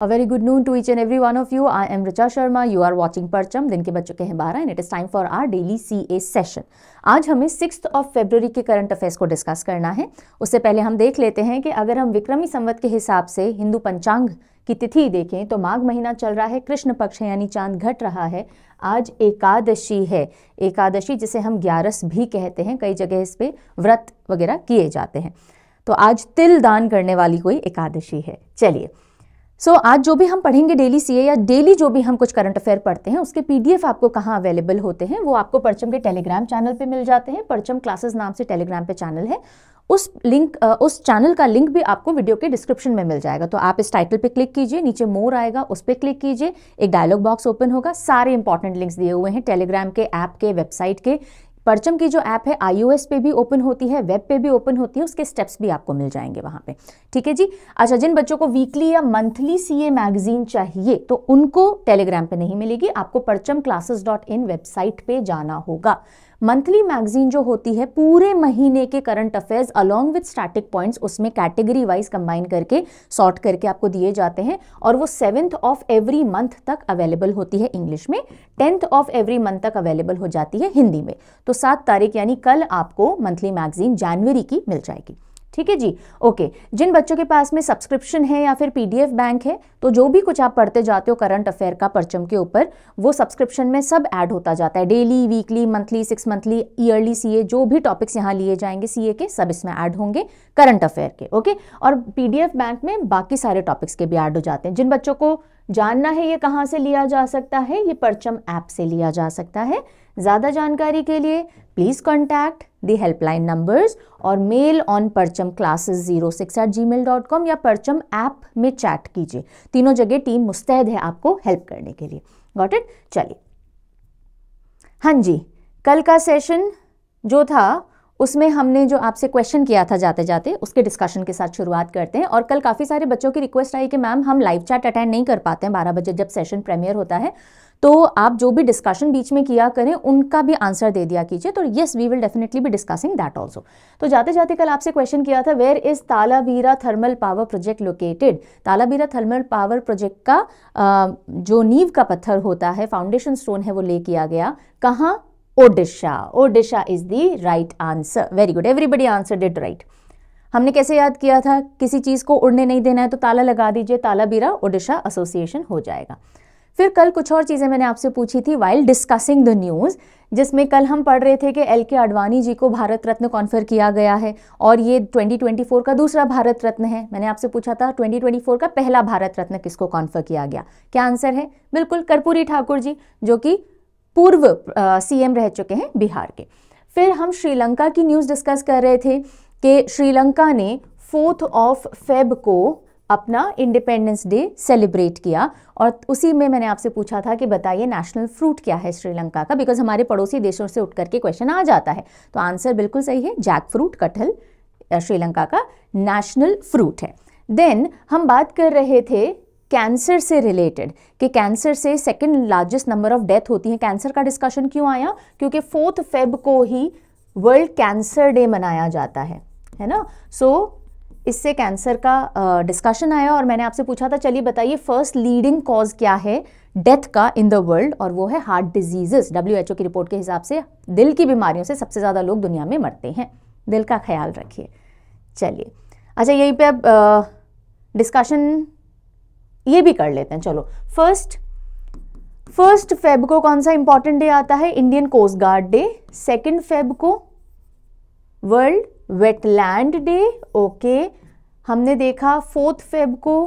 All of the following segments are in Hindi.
A very good noon to each and every one of you. I am Richa Sharma. You are watching Parcham. दिन के bachche चुके हैं बारह and it is time for our daily C A session आज हमें सिक्स ऑफ फेब्रवरी के करंट अफेयर्स को डिस्कस करना है उससे पहले हम देख लेते हैं कि अगर हम विक्रमी संवत के हिसाब से हिंदू पंचांग की तिथि देखें तो माघ महीना चल रहा है कृष्ण पक्ष है यानी चांद घट रहा है आज एकादशी है एकादशी जिसे हम ग्यारस भी कहते हैं कई जगह इस पर व्रत वगैरह किए जाते हैं तो आज तिल दान करने वाली कोई एकादशी है चलिए सो so, आज जो भी हम पढ़ेंगे डेली सीए या डेली जो भी हम कुछ करंट अफेयर पढ़ते हैं उसके पीडीएफ आपको कहाँ अवेलेबल होते हैं वो आपको परचम के टेलीग्राम चैनल पे मिल जाते हैं परचम क्लासेस नाम से टेलीग्राम पे चैनल है उस लिंक उस चैनल का लिंक भी आपको वीडियो के डिस्क्रिप्शन में मिल जाएगा तो आप इस टाइटल पे क्लिक कीजिए नीचे मोर आएगा उस पर क्लिक कीजिए एक डायलॉग बॉक्स ओपन होगा सारे इंपॉर्टेंट लिंक्स दिए हुए हैं टेलीग्राम के ऐप के वेबसाइट के परचम की जो ऐप है आईओएस पे भी ओपन होती है वेब पे भी ओपन होती है उसके स्टेप्स भी आपको मिल जाएंगे वहां पे ठीक है जी अच्छा जिन बच्चों को वीकली या मंथली सीए मैगजीन चाहिए तो उनको टेलीग्राम पे नहीं मिलेगी आपको परचम क्लासेस डॉट इन वेबसाइट पे जाना होगा मंथली मैगजीन जो होती है पूरे महीने के current affairs along with static points उसमें कैटेगरी वाइज कंबाइन करके सॉर्ट करके आपको दिए जाते हैं और वो सेवेंथ ऑफ एवरी मंथ तक अवेलेबल होती है इंग्लिश में टेंथ ऑफ एवरी मंथ तक अवेलेबल हो जाती है हिंदी में तो सात तारीख यानी कल आपको मंथली मैगजीन जनवरी की मिल जाएगी ठीक है जी ओके जिन बच्चों के पास में सब्सक्रिप्शन है या फिर पीडीएफ बैंक है तो जो भी कुछ आप पढ़ते जाते हो करंट अफेयर का परचम के ऊपर वो सब्सक्रिप्शन में सब ऐड होता जाता है daily weekly monthly six monthly yearly CA जो भी टॉपिक्स यहाँ लिए जाएंगे सीए के सब इसमें ऐड होंगे करंट अफेयर के ओके और पीडीएफ बैंक में बाकी सारे टॉपिक्स के भी ऐड हो जाते हैं जिन बच्चों को जानना है ये कहाँ से लिया जा सकता है ये परचम ऐप से लिया जा सकता है ज़्यादा जानकारी के लिए please contact the helpline numbers और mail on Parcham classes zero six eight gmail dot com या परचम ऐप में चैट कीजिए तीनों जगह टीम मुस्तैद है आपको हेल्प करने के लिए गॉट इट चलिए हाँ जी कल का सेशन जो था उसमें हमने जो आपसे क्वेश्चन किया था जाते जाते उसके डिस्कशन के साथ शुरुआत करते हैं और कल काफ़ी सारे बच्चों की रिक्वेस्ट आई कि मैम हम लाइव चैट अटेंड नहीं कर पाते हैं बारह बजे जब सेशन प्रीमियर होता है तो आप जो भी डिस्कशन बीच में किया करें उनका भी आंसर दे दिया कीजिए तो यस वी विल डेफिनेटली भी डिस्कसिंग दैट ऑल्सो तो जाते जाते कल आपसे क्वेश्चन किया था where is Talabira thermal power project located Talabira thermal power project का आ, जो नींव का पत्थर होता है फाउंडेशन स्टोन है वो ले किया गया कहाँ Odisha Odisha is the right answer very good everybody answer did right हमने कैसे याद किया था किसी चीज़ को उड़ने नहीं देना है तो ताला लगा दीजिए ताला बीरा ओडिशा एसोसिएशन हो जाएगा फिर कल कुछ और चीज़ें मैंने आपसे पूछी थी वाइल डिस्कसिंग द न्यूज़ जिसमें कल हम पढ़ रहे थे कि एल के आडवाणी जी को भारत रत्न कॉन्फर किया गया है और ये 2024 का दूसरा भारत रत्न है मैंने आपसे पूछा था 2024 का पहला भारत रत्न किसको कॉन्फर किया गया क्या आंसर है बिल्कुल कर्पूरी ठाकुर जी जो कि पूर्व सीएम रह चुके हैं बिहार के फिर हम श्रीलंका की न्यूज़ डिस्कस कर रहे थे कि श्रीलंका ने फोर्थ ऑफ फेब को अपना इंडिपेंडेंस डे सेलिब्रेट किया और उसी में मैंने आपसे पूछा था कि बताइए नेशनल फ्रूट क्या है श्रीलंका का बिकॉज हमारे पड़ोसी देशों से उठ करके क्वेश्चन आ जाता है तो आंसर बिल्कुल सही है जैक फ्रूट कटहल श्रीलंका का नेशनल फ्रूट है देन हम बात कर रहे थे कैंसर से रिलेटेड कि कैंसर से second largest number of death होती है कैंसर का डिस्कशन क्यों आया क्योंकि फोर्थ फेब को ही वर्ल्ड कैंसर डे मनाया जाता है है ना सो इससे कैंसर का डिस्कशन आया और मैंने आपसे पूछा था चलिए बताइए फर्स्ट लीडिंग कॉज क्या है डेथ का इन द वर्ल्ड और वो है हार्ट डिजीजेस डब्ल्यू की रिपोर्ट के हिसाब से दिल की बीमारियों से सबसे ज़्यादा लोग दुनिया में मरते हैं दिल का ख्याल रखिए चलिए अच्छा यहीं पर अब डिस्कशन ये भी कर लेते हैं चलो फर्स्ट फर्स्ट फेब को कौन सा इंपॉर्टेंट डे आता है Indian coast guard day second Feb को वर्ल्ड वेटलैंड डे ओके हमने देखा फोर्थ फेब को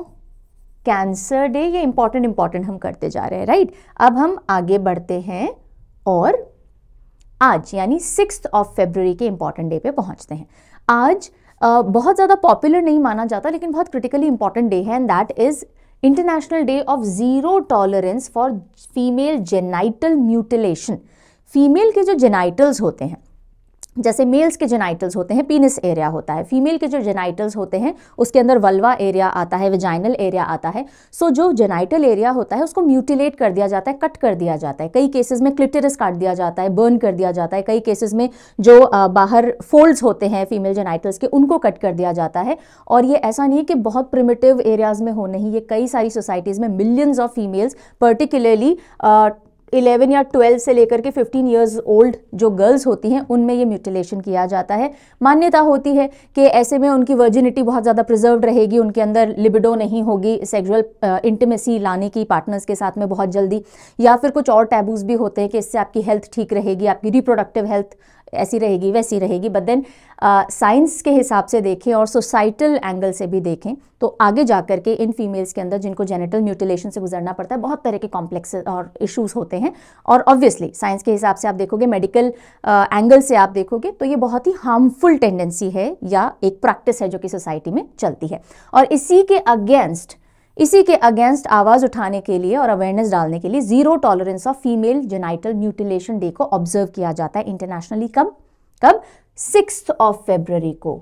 कैंसर डे ये इंपॉर्टेंट इंपॉर्टेंट हम करते जा रहे हैं राइट अब हम आगे बढ़ते हैं और आज यानी सिक्स ऑफ फेब्रवरी के इंपॉर्टेंट डे पे पहुंचते हैं आज आ, बहुत ज़्यादा पॉपुलर नहीं माना जाता लेकिन बहुत क्रिटिकली इंपॉर्टेंट डे है and that is international day of zero tolerance for female genital mutilation female के जो जेनाइटल्स होते हैं जैसे मेल्स के जेनाइटल्स होते हैं पीनिस एरिया होता है फीमेल के जो जेनाइटल्स होते हैं उसके अंदर वल्वा एरिया आता है वेजाइनल एरिया आता है सो so, जो जेनाइटल एरिया होता है उसको म्यूटिलेट कर दिया जाता है कट कर दिया जाता है कई केसेस में क्लिटेरस काट दिया जाता है बर्न कर दिया जाता है कई केसेज में जो बाहर फोल्ड्स होते हैं फीमेल जेनाइटल्स के उनको कट कर दिया जाता है और ये ऐसा नहीं है कि बहुत प्रिमेटिव एरियाज़ में हो नहीं ये कई सारी सोसाइटीज़ में मिलियंस ऑफ फीमेल्स पर्टिकुलरली 11 या 12 से लेकर के 15 इयर्स ओल्ड जो गर्ल्स होती हैं उनमें ये म्यूटिलेशन किया जाता है मान्यता होती है कि ऐसे में उनकी वर्जिनिटी बहुत ज़्यादा प्रिजर्व रहेगी उनके अंदर लिबिडो नहीं होगी सेक्सुअल इंटीमेसी लाने की पार्टनर्स के साथ में बहुत जल्दी या फिर कुछ और टैबूज भी होते हैं कि इससे आपकी हेल्थ ठीक रहेगी आपकी रिप्रोडक्टिव हेल्थ ऐसी रहेगी वैसी रहेगी बट देन साइंस के हिसाब से देखें और सोसाइटल एंगल से भी देखें तो आगे जा कर के इन फीमेल्स के अंदर जिनको जेनेटल म्यूटिलेशन से गुजरना पड़ता है बहुत तरह के कॉम्प्लेक्स और इश्यूज़ होते हैं और ऑब्वियसली साइंस के हिसाब से आप देखोगे मेडिकल एंगल uh, से आप देखोगे तो ये बहुत ही हार्मफुल टेंडेंसी है या एक प्रैक्टिस है जो कि सोसाइटी में चलती है और इसी के अगेंस्ट इसी के अगेंस्ट आवाज़ उठाने के लिए और अवेयरनेस डालने के लिए zero tolerance of female genital mutilation day को ऑब्जर्व किया जाता है इंटरनेशनली कब कब सिक्स ऑफ फेब्रवरी को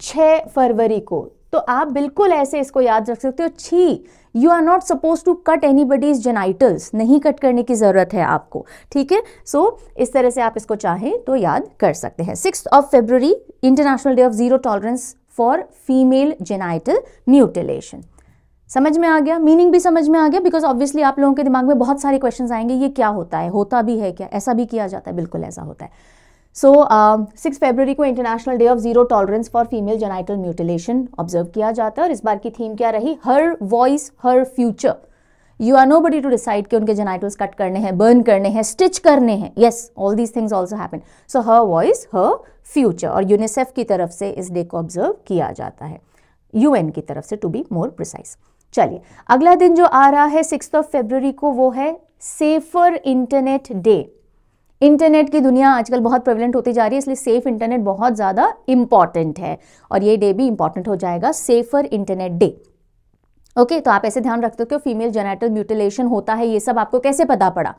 छ फरवरी को तो आप बिल्कुल ऐसे इसको याद रख सकते हो छी you are not suppose to cut anybody's genitals नहीं कट करने की ज़रूरत है आपको ठीक है सो इस तरह से आप इसको चाहें तो याद कर सकते हैं six of February international day of zero tolerance for female genital mutilation समझ में आ गया मीनिंग भी समझ में आ गया बिकॉज ऑब्वियसली आप लोगों के दिमाग में बहुत सारे क्वेश्चन आएंगे ये क्या होता है होता भी है क्या ऐसा भी किया जाता है बिल्कुल ऐसा होता है सो सिक्स फेबररी को international day of zero tolerance for female genital mutilation observe किया जाता है और इस बार की थीम क्या रही her voice her future you are nobody to decide कि उनके जेनाइटल्स कट करने हैं बर्न करने हैं स्टिच करने हैं yes all these things also happen so her voice her future और यूनिसेफ की तरफ से इस डे को ऑब्जर्व किया जाता है यूएन की तरफ से टू बी मोर प्रिसाइज़ चलिए अगला दिन जो आ रहा है सिक्स ऑफ फेब्रवरी को वो है सेफर इंटरनेट डे इंटरनेट की दुनिया आजकल बहुत प्रेवलेंट होती जा रही है इसलिए सेफ इंटरनेट बहुत ज़्यादा इंपॉर्टेंट है और ये डे भी इंपॉर्टेंट हो जाएगा सेफर इंटरनेट डे ओके तो आप ऐसे ध्यान रखते हो कि फीमेल जेनेटल म्यूटिलेशन होता है ये सब आपको कैसे पता पड़ा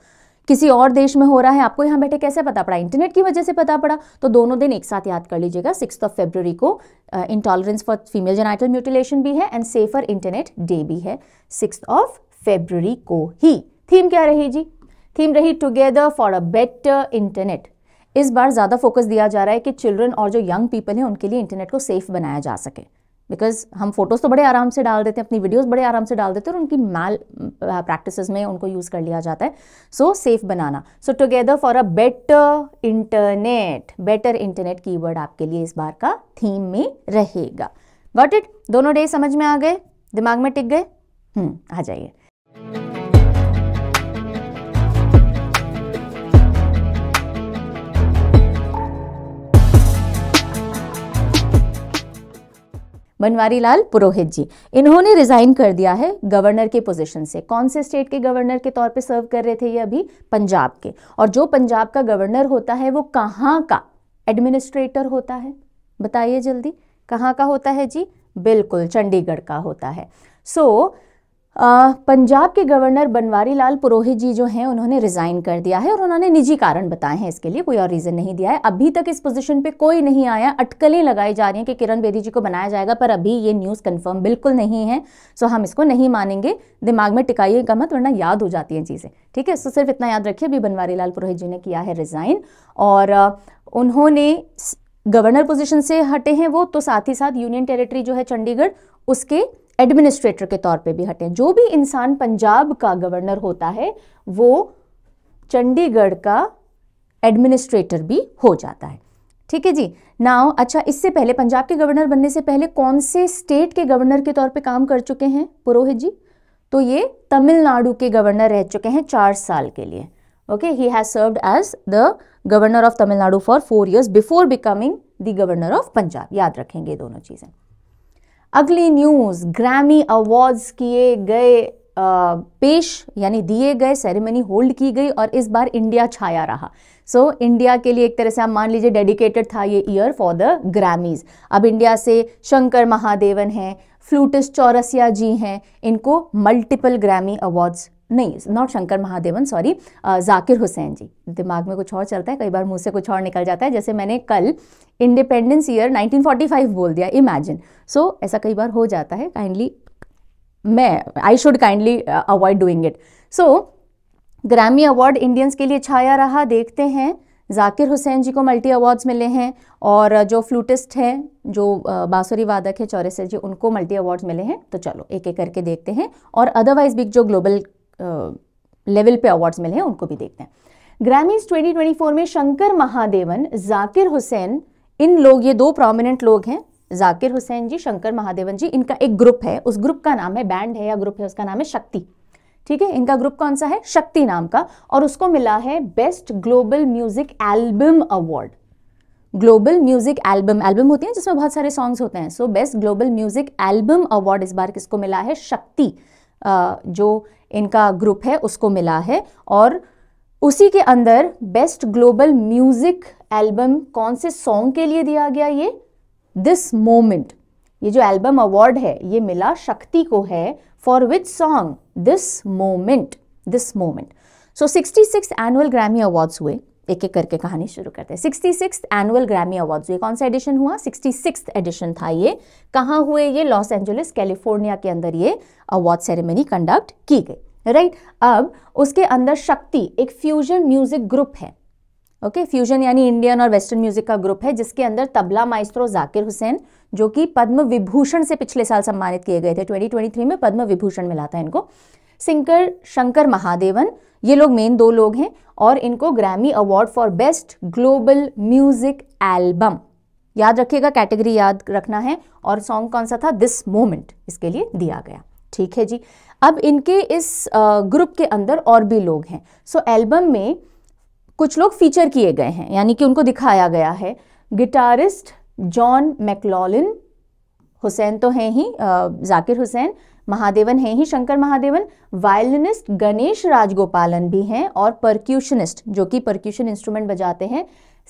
किसी और देश में हो रहा है आपको यहाँ बैठे कैसे पता पड़ा इंटरनेट की वजह से पता पड़ा तो दोनों दिन एक साथ याद कर लीजिएगा सिक्स ऑफ फेब्रवरी को intolerance for female genital mutilation भी है एंड सेफर इंटरनेट डे भी है सिक्स ऑफ फेब्रवरी को ही थीम क्या रही जी थीम रही together for a better internet इस बार ज़्यादा फोकस दिया जा रहा है कि चिल्ड्रन और जो यंग पीपल हैं उनके लिए इंटरनेट को सेफ बनाया जा सके बिकॉज हम फोटोज़ तो बड़े आराम से डाल देते हैं अपनी वीडियोज़ बड़े आराम से डाल देते हैं और उनकी मैल प्रैक्टिस uh, में उनको यूज़ कर लिया जाता है सो सेफ बनाना so together for a better internet better internet word आपके लिए इस बार का थीम में रहेगा गॉट इट दोनों डे समझ में आ गए दिमाग में टिक गए हम्म, आ जाइए बनवारी लाल पुरोहित जी इन्होंने रिजाइन कर दिया है गवर्नर के पोजीशन से कौन से स्टेट के गवर्नर के तौर पे सर्व कर रहे थे ये अभी पंजाब के और जो पंजाब का गवर्नर होता है वो कहाँ का एडमिनिस्ट्रेटर होता है बताइए जल्दी कहाँ का होता है जी बिल्कुल चंडीगढ़ का होता है सो so, पंजाब के गवर्नर बनवारी लाल पुरोहित जी जो हैं उन्होंने रिज़ाइन कर दिया है और उन्होंने निजी कारण बताए हैं इसके लिए कोई और रीज़न नहीं दिया है अभी तक इस पोजीशन पे कोई नहीं आया अटकलें लगाई जा रही हैं कि किरण बेदी जी को बनाया जाएगा पर अभी ये न्यूज़ कंफर्म बिल्कुल नहीं है सो हम इसको नहीं मानेंगे दिमाग में टिकाइए का मत वरना याद हो जाती हैं चीज़ें ठीक है सो सिर्फ इतना याद रखिए अभी बनवारी लाल पुरोहित जी ने किया है रिज़ाइन और उन्होंने गवर्नर पोजिशन से हटे हैं वो तो साथ ही साथ यूनियन टेरेटरी जो है चंडीगढ़ उसके एडमिनिस्ट्रेटर के तौर पे भी हटे जो भी इंसान पंजाब का गवर्नर होता है वो चंडीगढ़ का एडमिनिस्ट्रेटर भी हो जाता है ठीक है जी नाउ अच्छा इससे पहले पंजाब के गवर्नर बनने से पहले कौन से स्टेट के गवर्नर के तौर पे काम कर चुके हैं पुरोहित जी तो ये तमिलनाडु के गवर्नर रह चुके हैं चार साल के लिए okay he has served as the governor of Tamil Nadu for four years before becoming the governor of Punjab याद रखेंगे दोनों चीज़ें अगली न्यूज़ ग्रैमी अवार्ड्स किए गए पेश यानी दिए गए सेरेमनी होल्ड की गई और इस बार इंडिया छाया रहा सो so, इंडिया के लिए एक तरह से आप मान लीजिए डेडिकेटेड था ये ईयर फॉर द ग्रामीज अब इंडिया से शंकर महादेवन हैं फ्लूटिस चौरसिया जी हैं इनको मल्टीपल ग्रामी अवार्ड्स नहीं नॉट शंकर महादेवन सॉरी जाकिर हुसैन जी दिमाग में कुछ और चलता है कई बार मुंह से कुछ और निकल जाता है जैसे मैंने कल इंडिपेंडेंस ईयर 1945 बोल दिया इमेजिन सो so, ऐसा कई बार हो जाता है काइंडली मैं I should kindly avoid doing it so Grammy award Indians के लिए छाया रहा देखते हैं जाकिर हुसैन जी को मल्टी अवार्ड्स मिले हैं और जो फ्लूटिस्ट हैं जो uh, बाँसुरी वादक है चौरेसर जी उनको मल्टी अवार्ड्स मिले हैं तो चलो एक एक करके देखते हैं और अदरवाइज भी जो ग्लोबल लेवल पे अवार्ड्स मिले हैं उनको भी देखते हैं ग्रैमीज 2024 में शंकर महादेवन जाकिर हुसैन इन लोग ये दो प्रोमिनेंट लोग हैं जाकिर हुसैन जी शंकर महादेवन जी इनका एक ग्रुप है उस ग्रुप का नाम है बैंड है या ग्रुप है उसका नाम है शक्ति ठीक है इनका ग्रुप कौन सा है शक्ति नाम का और उसको मिला है best global music album award global music album album होती है जिसमें बहुत सारे सॉन्ग्स होते हैं so best global music album award इस बार किसको मिला है शक्ति जो इनका ग्रुप है उसको मिला है और उसी के अंदर बेस्ट ग्लोबल म्यूज़िक एल्बम कौन से सॉन्ग के लिए दिया गया ये दिस मोमेंट ये जो एल्बम अवार्ड है ये मिला शक्ति को है for which song this moment this moment so 66 annual Grammy awards हुए एक एक करके कहानी शुरू करते हैं sixty six annual Grammy awards ये कौन सा एडिशन हुआ सिक्सटी सिक्स एडिशन था ये कहाँ हुए ये लॉस एंजलिस कैलिफोर्निया के अंदर ये अवार्ड सेरेमनी कंडक्ट की गई राइट अब उसके अंदर शक्ति एक फ्यूजन म्यूजिक ग्रुप है ओके okay, फ्यूजन यानी इंडियन और वेस्टर्न म्यूजिक का ग्रुप है जिसके अंदर तबला माइस्त्रो जाकिर हुसैन जो कि पद्म विभूषण से पिछले साल सम्मानित किए गए थे 2023 में पद्म विभूषण मिला था इनको सिंगर शंकर महादेवन ये लोग मेन दो लोग हैं और इनको Grammy award for best global music album याद रखिएगा कैटेगरी याद रखना है और सॉन्ग कौन सा था दिस मोमेंट इसके लिए दिया गया ठीक है जी अब इनके इस ग्रुप के अंदर और भी लोग हैं सो so, एल्बम में कुछ लोग फीचर किए गए हैं यानी कि उनको दिखाया गया है गिटारिस्ट जॉन मैकलॉलिन हुसैन तो हैं ही जाकिर हुसैन महादेवन हैं ही शंकर महादेवन वायलिनिस्ट गणेश राजगोपालन भी हैं और परक्यूशनिस्ट जो कि परक्यूशन इंस्ट्रूमेंट बजाते हैं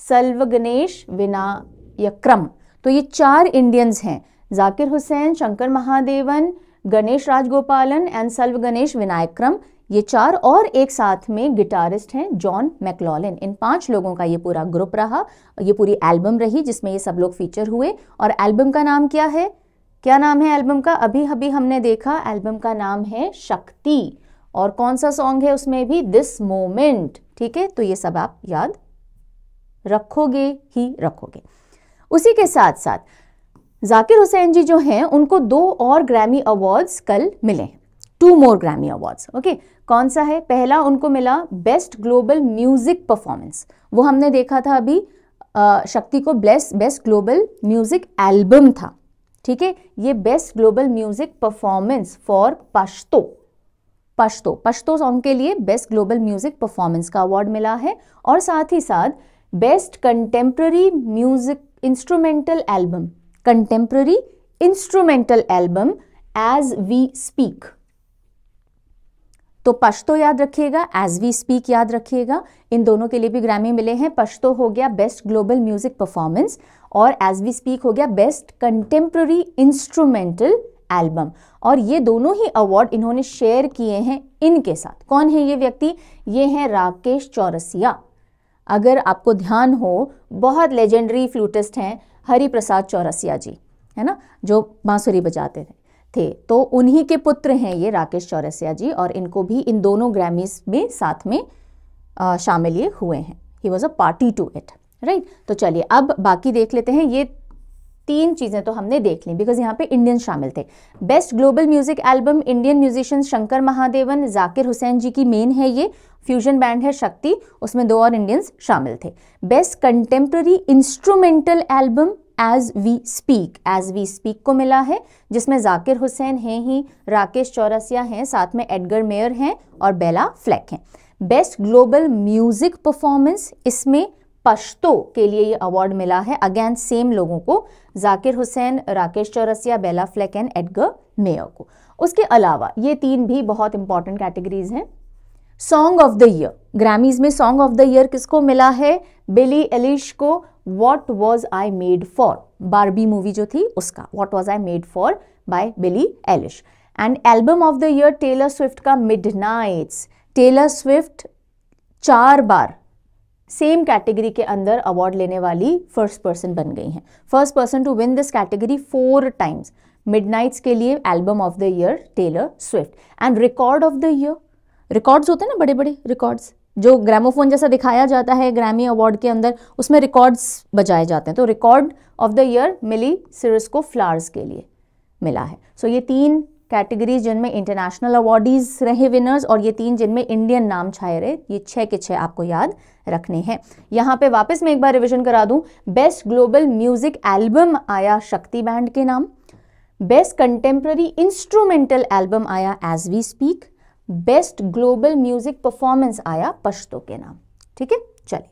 सल्व गणेश विनायक्रम तो ये चार इंडियंस हैं जाकिर हुसैन शंकर महादेवन गणेश राजगोपालन एंड सल्व गणेश विनायक्रम ये चार और एक साथ में गिटारिस्ट हैं जॉन मैकलॉलिन इन पांच लोगों का ये पूरा ग्रुप रहा ये पूरी एल्बम रही जिसमें ये सब लोग फीचर हुए और एल्बम का नाम क्या है क्या नाम है एल्बम का अभी अभी हमने देखा एल्बम का नाम है शक्ति और कौन सा सॉन्ग है उसमें भी दिस मोमेंट ठीक है तो ये सब आप याद रखोगे ही रखोगे उसी के साथ साथ जाकिर हुसैन जी जो हैं उनको दो और ग्रैमी अवार्ड्स कल मिले हैं two more Grammy awards okay कौन सा है पहला उनको मिला बेस्ट ग्लोबल म्यूजिक परफॉर्मेंस वो हमने देखा था अभी आ, शक्ति को bless best global music album था ठीक है ये best global music performance for Pashto Pashto Pashto song के लिए बेस्ट ग्लोबल म्यूजिक परफॉर्मेंस का अवार्ड मिला है और साथ ही साथ best contemporary music instrumental album contemporary instrumental album as we speak तो पश्तो याद रखिएगा एज वी स्पीक याद रखिएगा इन दोनों के लिए भी ग्रामी मिले हैं पश्तो हो गया बेस्ट ग्लोबल म्यूजिक परफॉर्मेंस और एज वी स्पीक हो गया बेस्ट कंटेम्प्रेरी इंस्ट्रूमेंटल एल्बम और ये दोनों ही अवार्ड इन्होंने शेयर किए हैं इनके साथ कौन है ये व्यक्ति ये हैं राकेश चौरसिया अगर आपको ध्यान हो बहुत लेजेंडरी फ्लूटिस्ट हैं हरी प्रसाद चौरसिया जी है ना जो बांसुरी बजाते थे थे तो उन्हीं के पुत्र हैं ये राकेश चौरसिया जी और इनको भी इन दोनों ग्रैमीज में साथ में शामिल ये हुए हैं he was a party to it right right? तो चलिए अब बाकी देख लेते हैं ये तीन चीज़ें तो हमने देख ली बिकॉज यहाँ पे इंडियन शामिल थे best global music album Indian musician Shankar Mahadevan Zakir Hussain ji की मेन है ये फ्यूजन बैंड है शक्ति उसमें दो और इंडियंस शामिल थे best contemporary instrumental album as we speak as we speak को मिला है जिसमें जाकिर हुसैन हैं ही राकेश चौरसिया हैं साथ में एडगर मेयर हैं और बेला फ्लैक हैं बेस्ट ग्लोबल म्यूजिक परफॉर्मेंस इसमें पश्तो के लिए ये अवार्ड मिला है अगेन सेम लोगों को Zakir Hussain Rakesh Chaurasia Bela Fleck and Edgar Meyer को उसके अलावा ये तीन भी बहुत इंपॉर्टेंट कैटेगरीज हैं song of the year Grammys में सॉन्ग ऑफ द ईयर किसको मिला है बिली एलिश को what was I made for Barbie movie जो थी उसका what was I made for by Billie Eilish and album of the year Taylor Swift का मिड नाइट्स टेलर स्विफ्ट चार बार सेम कैटेगरी के अंदर अवार्ड लेने वाली फर्स्ट पर्सन बन गई हैं first person to win this category four times Midnights के लिए album of the year Taylor Swift and record of the year records होते हैं ना बड़े बड़े रिकॉर्ड्स जो ग्रामोफोन जैसा दिखाया जाता है ग्रामी अवार्ड के अंदर उसमें रिकॉर्ड्स बजाए जाते हैं तो record of the year Miley Cyrus को फ्लावर्स के लिए मिला है सो so, ये तीन कैटेगरीज जिनमें इंटरनेशनल अवार्डीज रहे विनर्स और ये तीन जिनमें इंडियन नाम छाए रहे ये छः के छः आपको याद रखने हैं यहाँ पे वापस मैं एक बार रिवीजन करा दूँ बेस्ट ग्लोबल म्यूजिक एल्बम आया शक्ति बैंड के नाम बेस्ट कंटेम्प्रेरी इंस्ट्रूमेंटल एल्बम आया as we speak best global music performance आया पश्तो के नाम ठीक है चलिए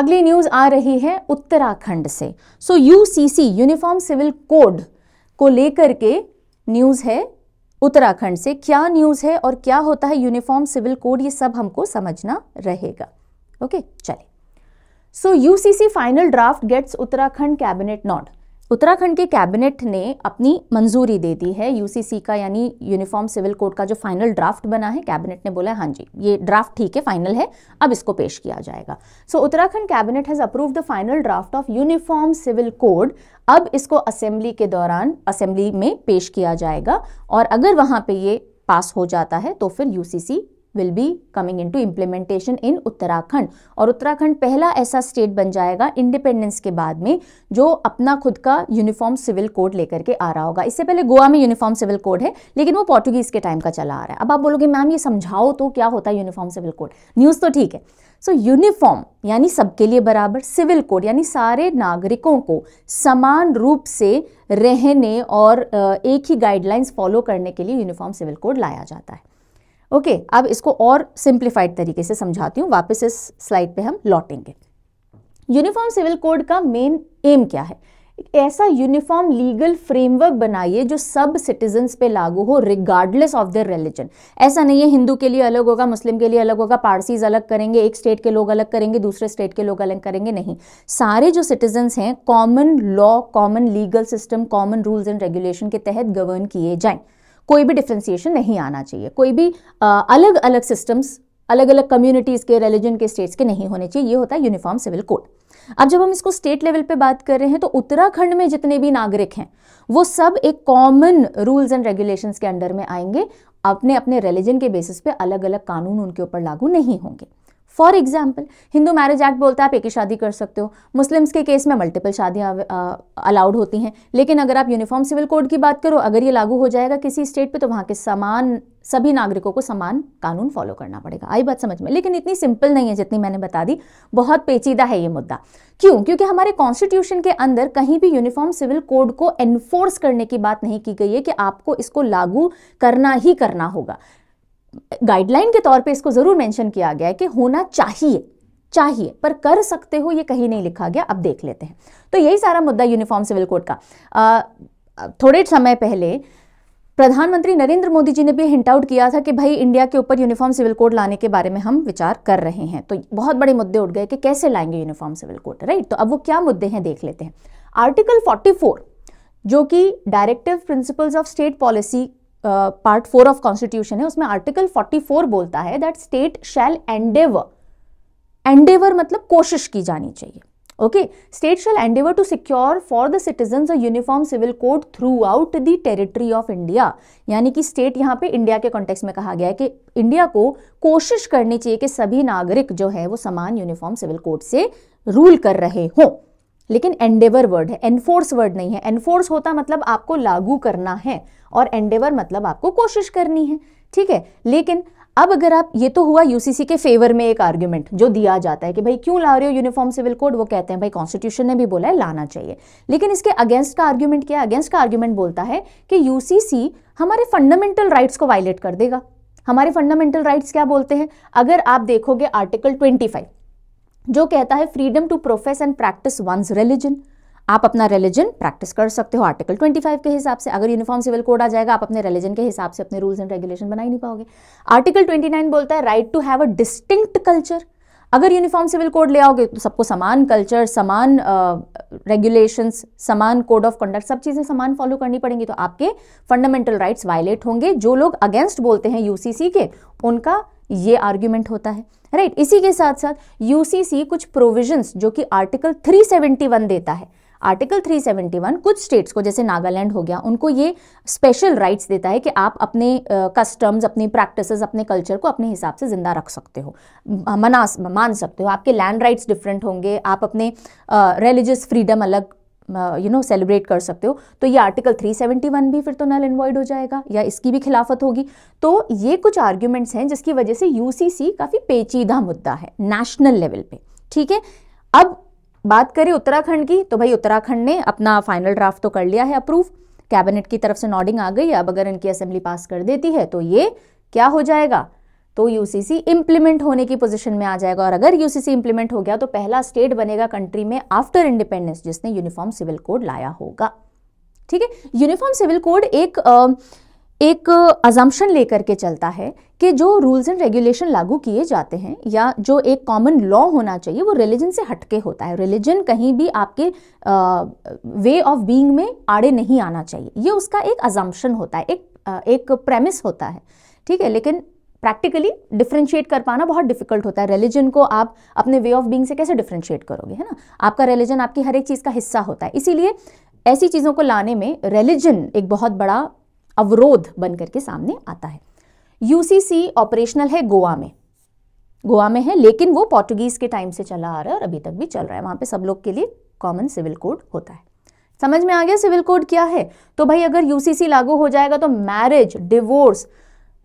अगली न्यूज आ रही है उत्तराखंड से so UCC uniform civil code को लेकर के न्यूज़ है उत्तराखंड से क्या न्यूज़ है और क्या होता है यूनिफॉर्म सिविल कोड ये सब हमको समझना रहेगा ओके चलिए so UCC final draft gets Uttarakhand cabinet not Uttarakhand के कैबिनेट ने अपनी मंजूरी दे दी है यूसीसी का यानी यूनिफॉर्म सिविल कोड का जो फाइनल ड्राफ्ट बना है कैबिनेट ने बोला हाँ जी ये ड्राफ्ट ठीक है फाइनल है अब इसको पेश किया जाएगा so so, Uttarakhand cabinet has approve the final draft of uniform civil code अब इसको असेंबली के दौरान असेंबली में पेश किया जाएगा और अगर वहाँ पर ये पास हो जाता है तो फिर UCC will be coming to implementation in Uttarakhand और उत्तराखंड पहला ऐसा स्टेट बन जाएगा इंडिपेंडेंस के बाद में जो अपना खुद का यूनिफॉर्म सिविल कोड लेकर के आ रहा होगा इससे पहले गोवा में यूनिफॉर्म सिविल कोड है लेकिन वो पोर्टुगीज के टाइम का चला आ रहा है अब आप बोलोगे मैम ये समझाओ तो क्या होता है यूनिफॉर्म सिविल कोड न्यूज़ तो ठीक है सो यूनिफॉर्म यानी सबके लिए बराबर सिविल कोड यानी सारे नागरिकों को समान रूप से रहने और एक ही गाइडलाइंस फॉलो करने के लिए यूनिफॉर्म सिविल कोड लाया जाता है ओके okay, अब इसको और सिंप्लीफाइड तरीके से समझाती हूँ वापस इस स्लाइड पे हम लौटेंगे यूनिफॉर्म सिविल कोड का मेन एम क्या है ऐसा यूनिफॉर्म लीगल फ्रेमवर्क बनाइए जो सब सिटीजन्स पे लागू हो रिगार्डलेस ऑफ देयर रिलीजन ऐसा नहीं है हिंदू के लिए अलग होगा मुस्लिम के लिए अलग होगा पारसीज अलग करेंगे एक स्टेट के लोग अलग करेंगे दूसरे स्टेट के लोग अलग करेंगे नहीं सारे जो सिटीजन्स हैं common law common legal system common rules and regulation के तहत गवर्न किए जाएं कोई भी डिफ्रेंसीशन नहीं आना चाहिए कोई भी अलग अलग सिस्टम्स अलग अलग कम्युनिटीज़ के रिलीजन के स्टेट्स के नहीं होने चाहिए ये होता है यूनिफॉर्म सिविल कोड अब जब हम इसको स्टेट लेवल पे बात कर रहे हैं तो उत्तराखंड में जितने भी नागरिक हैं वो सब एक कॉमन रूल्स एंड रेगुलेशंस के अंडर में आएंगे अपने अपने रिलीजन के बेसिस पे अलग अलग कानून उनके ऊपर लागू नहीं होंगे for example Hindu marriage act बोलता है आप एक ही शादी कर सकते हो मुस्लिम्स के केस में मल्टीपल शादियाँ अलाउड होती हैं लेकिन अगर आप यूनिफॉर्म सिविल कोड की बात करो अगर ये लागू हो जाएगा किसी स्टेट पे तो वहाँ के समान सभी नागरिकों को समान कानून फॉलो करना पड़ेगा आई बात समझ में लेकिन इतनी सिंपल नहीं है जितनी मैंने बता दी बहुत पेचीदा है ये मुद्दा क्यों क्योंकि हमारे कॉन्स्टिट्यूशन के अंदर कहीं भी यूनिफॉर्म सिविल कोड को एनफोर्स करने की बात नहीं की गई है कि आपको इसको लागू करना ही करना होगा गाइडलाइन के तौर पे इसको ज़रूर मेंशन किया गया है कि होना चाहिए चाहिए पर कर सकते हो ये कहीं नहीं लिखा गया अब देख लेते हैं तो यही सारा मुद्दा यूनिफॉर्म सिविल कोड का आ, थोड़े समय पहले प्रधानमंत्री नरेंद्र मोदी जी ने भी हिंट आउट किया था कि भाई इंडिया के ऊपर यूनिफॉर्म सिविल कोड लाने के बारे में हम विचार कर रहे हैं तो बहुत बड़े मुद्दे उठ गए कि कैसे लाएंगे यूनिफॉर्म सिविल कोड राइट तो अब वो क्या मुद्दे हैं देख लेते हैं आर्टिकल 44 जो कि directive principles of state policy part four of constitution है उसमें आर्टिकल 44 बोलता है that state shall endeavour endeavour मतलब कोशिश की जानी चाहिए okay state shall endeavour to secure for the citizen a uniform civil code throughout the territory of India यानी कि स्टेट यहाँ पे इंडिया के कॉन्टेक्स में कहा गया है कि इंडिया को कोशिश करनी चाहिए कि सभी नागरिक जो है वो समान यूनिफॉर्म सिविल कोड से रूल कर रहे हों लेकिन एंडेवर वर्ड है एनफोर्स वर्ड नहीं है एनफोर्स होता मतलब आपको लागू करना है और एंडेवर मतलब आपको कोशिश करनी है ठीक है लेकिन अब अगर आप ये तो हुआ यूसीसी के फेवर में एक आर्ग्यूमेंट जो दिया जाता है कि भाई क्यों ला रहे हो यूनिफॉर्म सिविल कोड वो कहते हैं भाई कॉन्स्टिट्यूशन ने भी बोला है लाना चाहिए लेकिन इसके अगेंस्ट का आर्ग्यूमेंट क्या है अगेंस्ट का आर्ग्यूमेंट बोलता है कि यूसीसी हमारे फंडामेंटल राइट्स को वायलेट कर देगा हमारे फंडामेंटल राइट्स क्या बोलते हैं अगर आप देखोगे आर्टिकल ट्वेंटी जो कहता है freedom to profess and practise one's religion आप अपना रिलीजन प्रैक्टिस कर सकते हो आर्टिकल 25 के हिसाब से अगर यूनिफॉर्म सिविल कोड आ जाएगा आप अपने रिलीजन के हिसाब से अपने रूल्स एंड रेगुलेशन बना ही नहीं पाओगे आर्टिकल 29 बोलता है right to have a distinct culture अगर यूनिफॉर्म सिविल कोड ले आओगे तो सबको समान कल्चर समान रेगुलेशन uh, समान कोड ऑफ कंडक्ट सब चीज़ें समान फॉलो करनी पड़ेंगी तो आपके फंडामेंटल राइट्स वायलेट होंगे जो लोग अगेंस्ट बोलते हैं यूसीसी के उनका ये आर्ग्यूमेंट होता है राइट right? इसी के साथ साथ यूसीसी कुछ प्रोविजंस जो कि आर्टिकल 371 देता है आर्टिकल 371 कुछ स्टेट्स को जैसे नागालैंड हो गया उनको ये स्पेशल राइट्स देता है कि आप अपने कस्टम्स uh, अपनी प्रैक्टिसेस अपने कल्चर को अपने हिसाब से ज़िंदा रख सकते हो मना मान सकते हो आपके लैंड राइट्स डिफरेंट होंगे आप अपने रिलीजियस uh, फ्रीडम अलग यू नो सेलिब्रेट कर सकते हो तो ये आर्टिकल 371 भी फिर तो नल इन्वॉइड हो जाएगा या इसकी भी खिलाफत होगी तो ये कुछ आर्ग्यूमेंट्स हैं जिसकी वजह से यूसीसी काफ़ी पेचीदा मुद्दा है नेशनल लेवल पे ठीक है अब बात करें उत्तराखंड की तो भाई उत्तराखंड ने अपना फाइनल ड्राफ्ट तो कर लिया है अप्रूव कैबिनेट की तरफ से नॉडिंग आ गई अब अगर इनकी असेंबली पास कर देती है तो ये क्या हो जाएगा तो यूसीसी इंप्लीमेंट होने की पोजीशन में आ जाएगा और अगर यूसीसी इंप्लीमेंट हो गया तो पहला स्टेट बनेगा कंट्री में आफ्टर इंडिपेंडेंस जिसने यूनिफॉर्म सिविल कोड लाया होगा ठीक है यूनिफॉर्म सिविल कोड एक एक अजम्पन लेकर के चलता है कि जो रूल्स एंड रेगुलेशन लागू किए जाते हैं या जो एक कॉमन लॉ होना चाहिए वो रिलीजन से हटके होता है रिलीजन कहीं भी आपके वे ऑफ बीइंग में आड़े नहीं आना चाहिए ये उसका एक अजम्पन होता है एक एक प्रेमिस होता है ठीक है लेकिन प्रैक्टिकली डिफ्रेंशिएट कर पाना बहुत डिफिकल्ट होता है रिलीजन को आप अपने वे ऑफ बींग से कैसे डिफ्रेंशिएट करोगे है ना आपका रिलीजन आपकी हर एक चीज़ का हिस्सा होता है इसीलिए ऐसी चीज़ों को लाने में रिलीजन एक बहुत बड़ा अवरोध बन करके सामने आता है यूसीसी ऑपरेशनल है गोवा में गोवा में है लेकिन वो पोर्टुगीज़ के टाइम से चला आ रहा है और अभी तक भी चल रहा है वहाँ पे सब लोग के लिए कॉमन सिविल कोड होता है समझ में आ गया सिविल कोड क्या है तो भाई अगर यूसीसी लागू हो जाएगा तो मैरिज डिवोर्स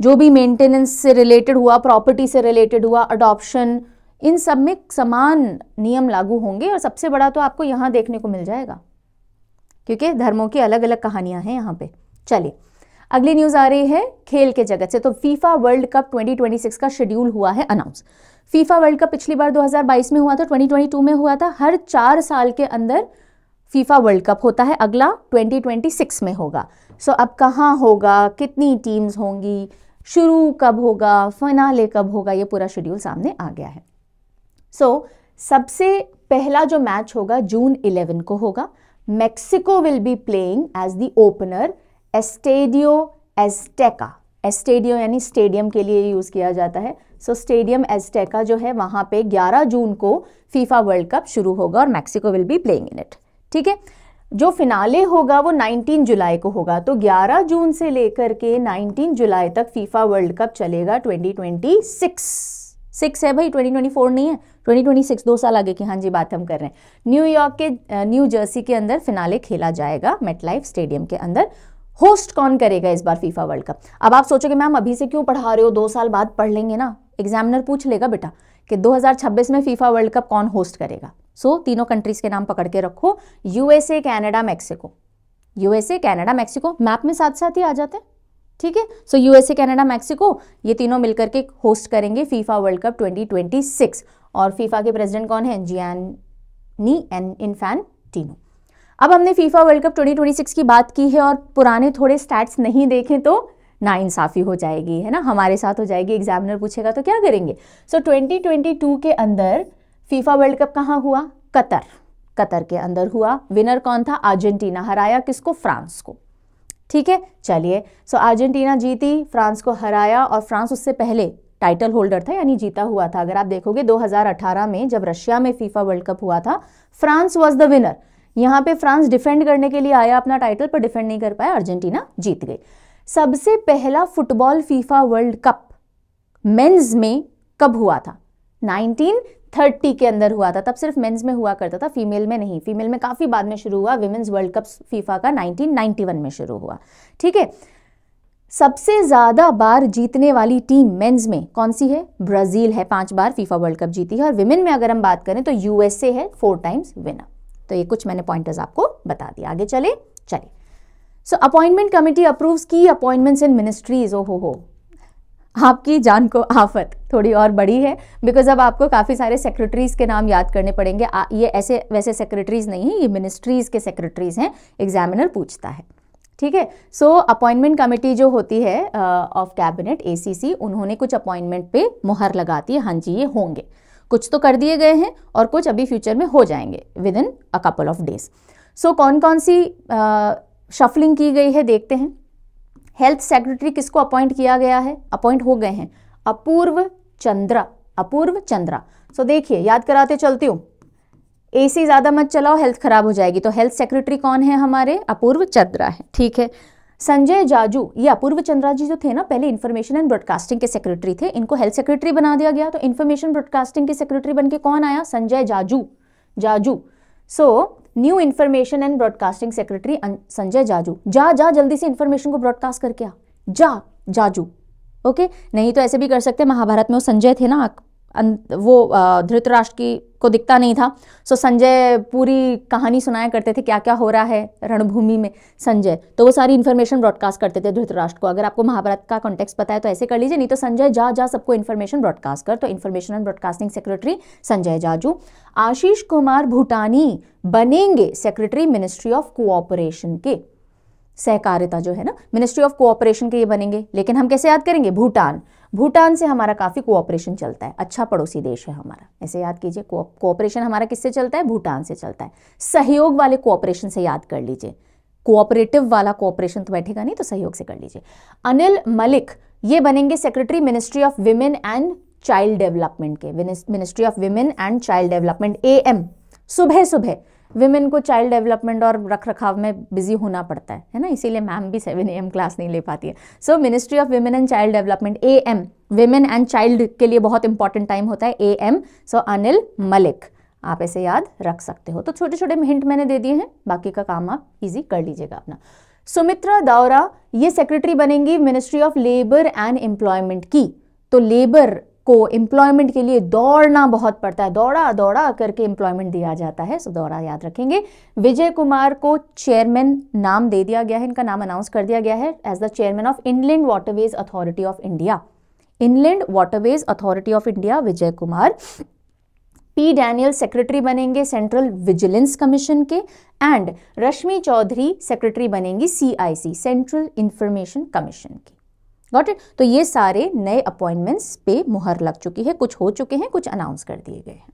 जो भी मेंटेनेंस से रिलेटेड हुआ प्रॉपर्टी से रिलेटेड हुआ अडॉप्शन इन सब में समान नियम लागू होंगे और सबसे बड़ा तो आपको यहाँ देखने को मिल जाएगा क्योंकि धर्मों की अलग अलग कहानियाँ हैं यहाँ पे चलिए अगली न्यूज़ आ रही है खेल के जगत से तो फीफा वर्ल्ड कप 2026 का शेड्यूल हुआ है अनाउंस फीफा वर्ल्ड कप पिछली बार 2022 में हुआ था 2022 में हुआ था हर चार साल के अंदर फीफा वर्ल्ड कप होता है अगला 2026 में होगा सो so, अब कहाँ होगा कितनी टीम्स होंगी शुरू कब होगा फनाले कब होगा ये पूरा शेड्यूल सामने आ गया है सो so, सबसे पहला जो मैच होगा जून 11 को होगा Mexico will be playing as the opener Estadio Azteca Estadio यानी स्टेडियम के लिए यूज़ किया जाता है सो स्टेडियम एस्टेका जो है वहां पे 11 जून को फीफा वर्ल्ड कप शुरू होगा और Mexico will be playing in it ठीक है जो फिनाले होगा वो 19 जुलाई को होगा तो 11 जून से लेकर के 19 जुलाई तक फीफा वर्ल्ड कप चलेगा 2026 सिक्स है भाई 2024 नहीं है 2026 दो साल आगे की हाँ जी बात हम कर रहे हैं न्यूयॉर्क के न्यू जर्सी के अंदर फिनाले खेला जाएगा मेटलाइफ स्टेडियम के अंदर होस्ट कौन करेगा इस बार फीफा वर्ल्ड कप अब आप सोचोगे मैम अभी से क्यों पढ़ा रहे हो दो साल बाद पढ़ लेंगे ना एग्जामिनर पूछ लेगा बेटा कि 2026 में फीफा वर्ल्ड कप कौन होस्ट करेगा सो so, तीनों कंट्रीज के नाम पकड़ के रखो USA Canada Mexico USA Canada Mexico map में साथ साथ ही आ जाते हैं ठीक है सो यूएसए कैनेडा मैक्सिको ये तीनों मिलकर के होस्ट करेंगे फीफा वर्ल्ड कप 2026 और फीफा के प्रेसिडेंट कौन है जियानी एन टीनो अब हमने फीफा वर्ल्ड कप 2026 की बात की है और पुराने थोड़े स्टैट्स नहीं देखें तो ना इंसाफी हो जाएगी है ना हमारे साथ हो जाएगी एग्जामिनर पूछेगा तो क्या करेंगे सो so, 2022 के अंदर फीफा वर्ल्ड कप कहाँ हुआ कतर कतर के अंदर हुआ विनर कौन था अर्जेंटीना हराया किसको फ्रांस को ठीक है चलिए सो अर्जेंटीना जीती फ्रांस को हराया और फ्रांस उससे पहले टाइटल होल्डर था यानी जीता हुआ था अगर आप देखोगे 2018 में जब रशिया में फीफा वर्ल्ड कप हुआ था फ्रांस वॉज द विनर यहाँ पे फ्रांस डिफेंड करने के लिए आया अपना टाइटल पर डिफेंड नहीं कर पाया अर्जेंटीना जीत गई सबसे पहला football FIFA World Cup men's में कब हुआ था 1930 के अंदर हुआ था तब सिर्फ मेंस में हुआ करता था फीमेल में नहीं फीमेल में काफ़ी बाद में शुरू हुआ विमेंस वर्ल्ड कप फीफा का 1991 में शुरू हुआ ठीक है सबसे ज़्यादा बार जीतने वाली टीम मेंस में कौन सी है ब्राज़ील है पांच बार फीफा वर्ल्ड कप जीती है और विमेन में अगर हम बात करें तो यूएसए है फोर टाइम्स विनर तो ये कुछ मैंने पॉइंटर्स आपको बता दिया आगे चले चले so appointment committee approves the appointments in ministries ओ हो आपकी जान को आफत थोड़ी और बड़ी है बिकॉज अब आपको काफ़ी सारे सेक्रेटरीज़ के नाम याद करने पड़ेंगे आ, ये ऐसे वैसे सेक्रेटरीज़ नहीं हैं ये मिनिस्ट्रीज़ के सेक्रेटरीज़ हैं एग्जामिनर पूछता है ठीक है सो अपॉइंटमेंट कमेटी जो होती है ऑफ कैबिनेट ए उन्होंने कुछ अपॉइंटमेंट पे मुहर लगाती है हाँ जी ये होंगे कुछ तो कर दिए गए हैं और कुछ अभी फ्यूचर में हो जाएंगे within a couple of days so कौन कौन सी शफलिंग की गई है देखते हैं हेल्थ सेक्रेटरी किसको अपॉइंट किया गया है अपॉइंट हो गए हैं अपूर्व चंद्रा अपूर्व चंद्रा सो देखिए याद कराते चलती हूँ एसी ज़्यादा मत चलाओ हेल्थ खराब हो जाएगी तो हेल्थ सेक्रेटरी कौन है हमारे अपूर्व चंद्रा है ठीक है संजय जाजू ये अपूर्व चंद्रा जी जो थे ना पहले इन्फॉर्मेशन एंड ब्रॉडकास्टिंग के सेक्रेटरी थे इनको हेल्थ सेक्रेटरी बना दिया गया तो इन्फॉर्मेशन ब्रॉडकास्टिंग के सेक्रेटरी बनके कौन आया Sanjay Jaju Jaju so so, new information and broadcasting secretary Sanjay Jaju जा जा जल्दी से इन्फॉर्मेशन को ब्रॉडकास्ट करके आ जा जाजू ओके नहीं तो ऐसे भी कर सकते महाभारत में वो संजय थे ना अं, वो धृतराष्ट्र की को दिखता नहीं था सो संजय पूरी कहानी सुनाया करते थे क्या क्या हो रहा है रणभूमि में संजय तो वो सारी इन्फॉर्मेशन ब्रॉडकास्ट करते थे धृतराष्ट्र को अगर आपको महाभारत का कॉन्टेक्स्ट पता है तो ऐसे कर लीजिए नहीं तो संजय जा जा सबको इन्फॉर्मेशन ब्रॉडकास्ट कर तो information and broadcasting secretary Sanjay Jaju Ashish Kumar Bhutani बनेंगे सेक्रेटरी मिनिस्ट्री ऑफ कोऑपरेशन के सहकारिता जो है ना मिनिस्ट्री ऑफ कोऑपरेशन के ये बनेंगे लेकिन हम कैसे याद करेंगे भूटान भूटान से हमारा काफ़ी कोऑपरेशन चलता है अच्छा पड़ोसी देश है हमारा ऐसे याद कीजिए कोऑपरेशन हमारा किससे चलता है भूटान से चलता है सहयोग वाले कोऑपरेशन से याद कर लीजिए कोऑपरेटिव वाला कोऑपरेशन तो बैठेगा नहीं तो सहयोग से कर लीजिए अनिल मलिक ये बनेंगे secretary ministry of women and child development के ministry of women and child development ए सुबह सुबह विमेन को चाइल्ड डेवलपमेंट और रख रखाव में बिजी होना पड़ता है है ना इसीलिए मैम भी सेवन ए क्लास नहीं ले पाती है so ministry of women and child development A M women and child के लिए बहुत इंपॉर्टेंट टाइम होता है A M so Anil Malik आप ऐसे याद रख सकते हो तो छोटे छोटे हिंट मैंने दे दिए हैं बाकी का काम आप इजी कर लीजिएगा अपना सुमित्रा दौरा ये सेक्रेटरी बनेंगी ministry of labour and employment की तो लेबर को एम्प्लॉयमेंट के लिए दौड़ना बहुत पड़ता है दौड़ा दौड़ा करके एम्प्लॉयमेंट दिया जाता है सो दौड़ा याद रखेंगे विजय कुमार को चेयरमैन नाम दे दिया गया है इनका नाम अनाउंस कर दिया गया है as the chairman of inland waterways authority of India inland waterways authority of India Vijay Kumar P Daniel secretary बनेंगे सेंट्रल विजिलेंस कमीशन के एंड रश्मि चौधरी सेक्रेटरी बनेंगी सीआईसी सेंट्रल इंफॉर्मेशन कमीशन की गॉट इट तो ये सारे नए अपॉइंटमेंट्स पे मुहर लग चुकी है कुछ हो चुके हैं कुछ अनाउंस कर दिए गए हैं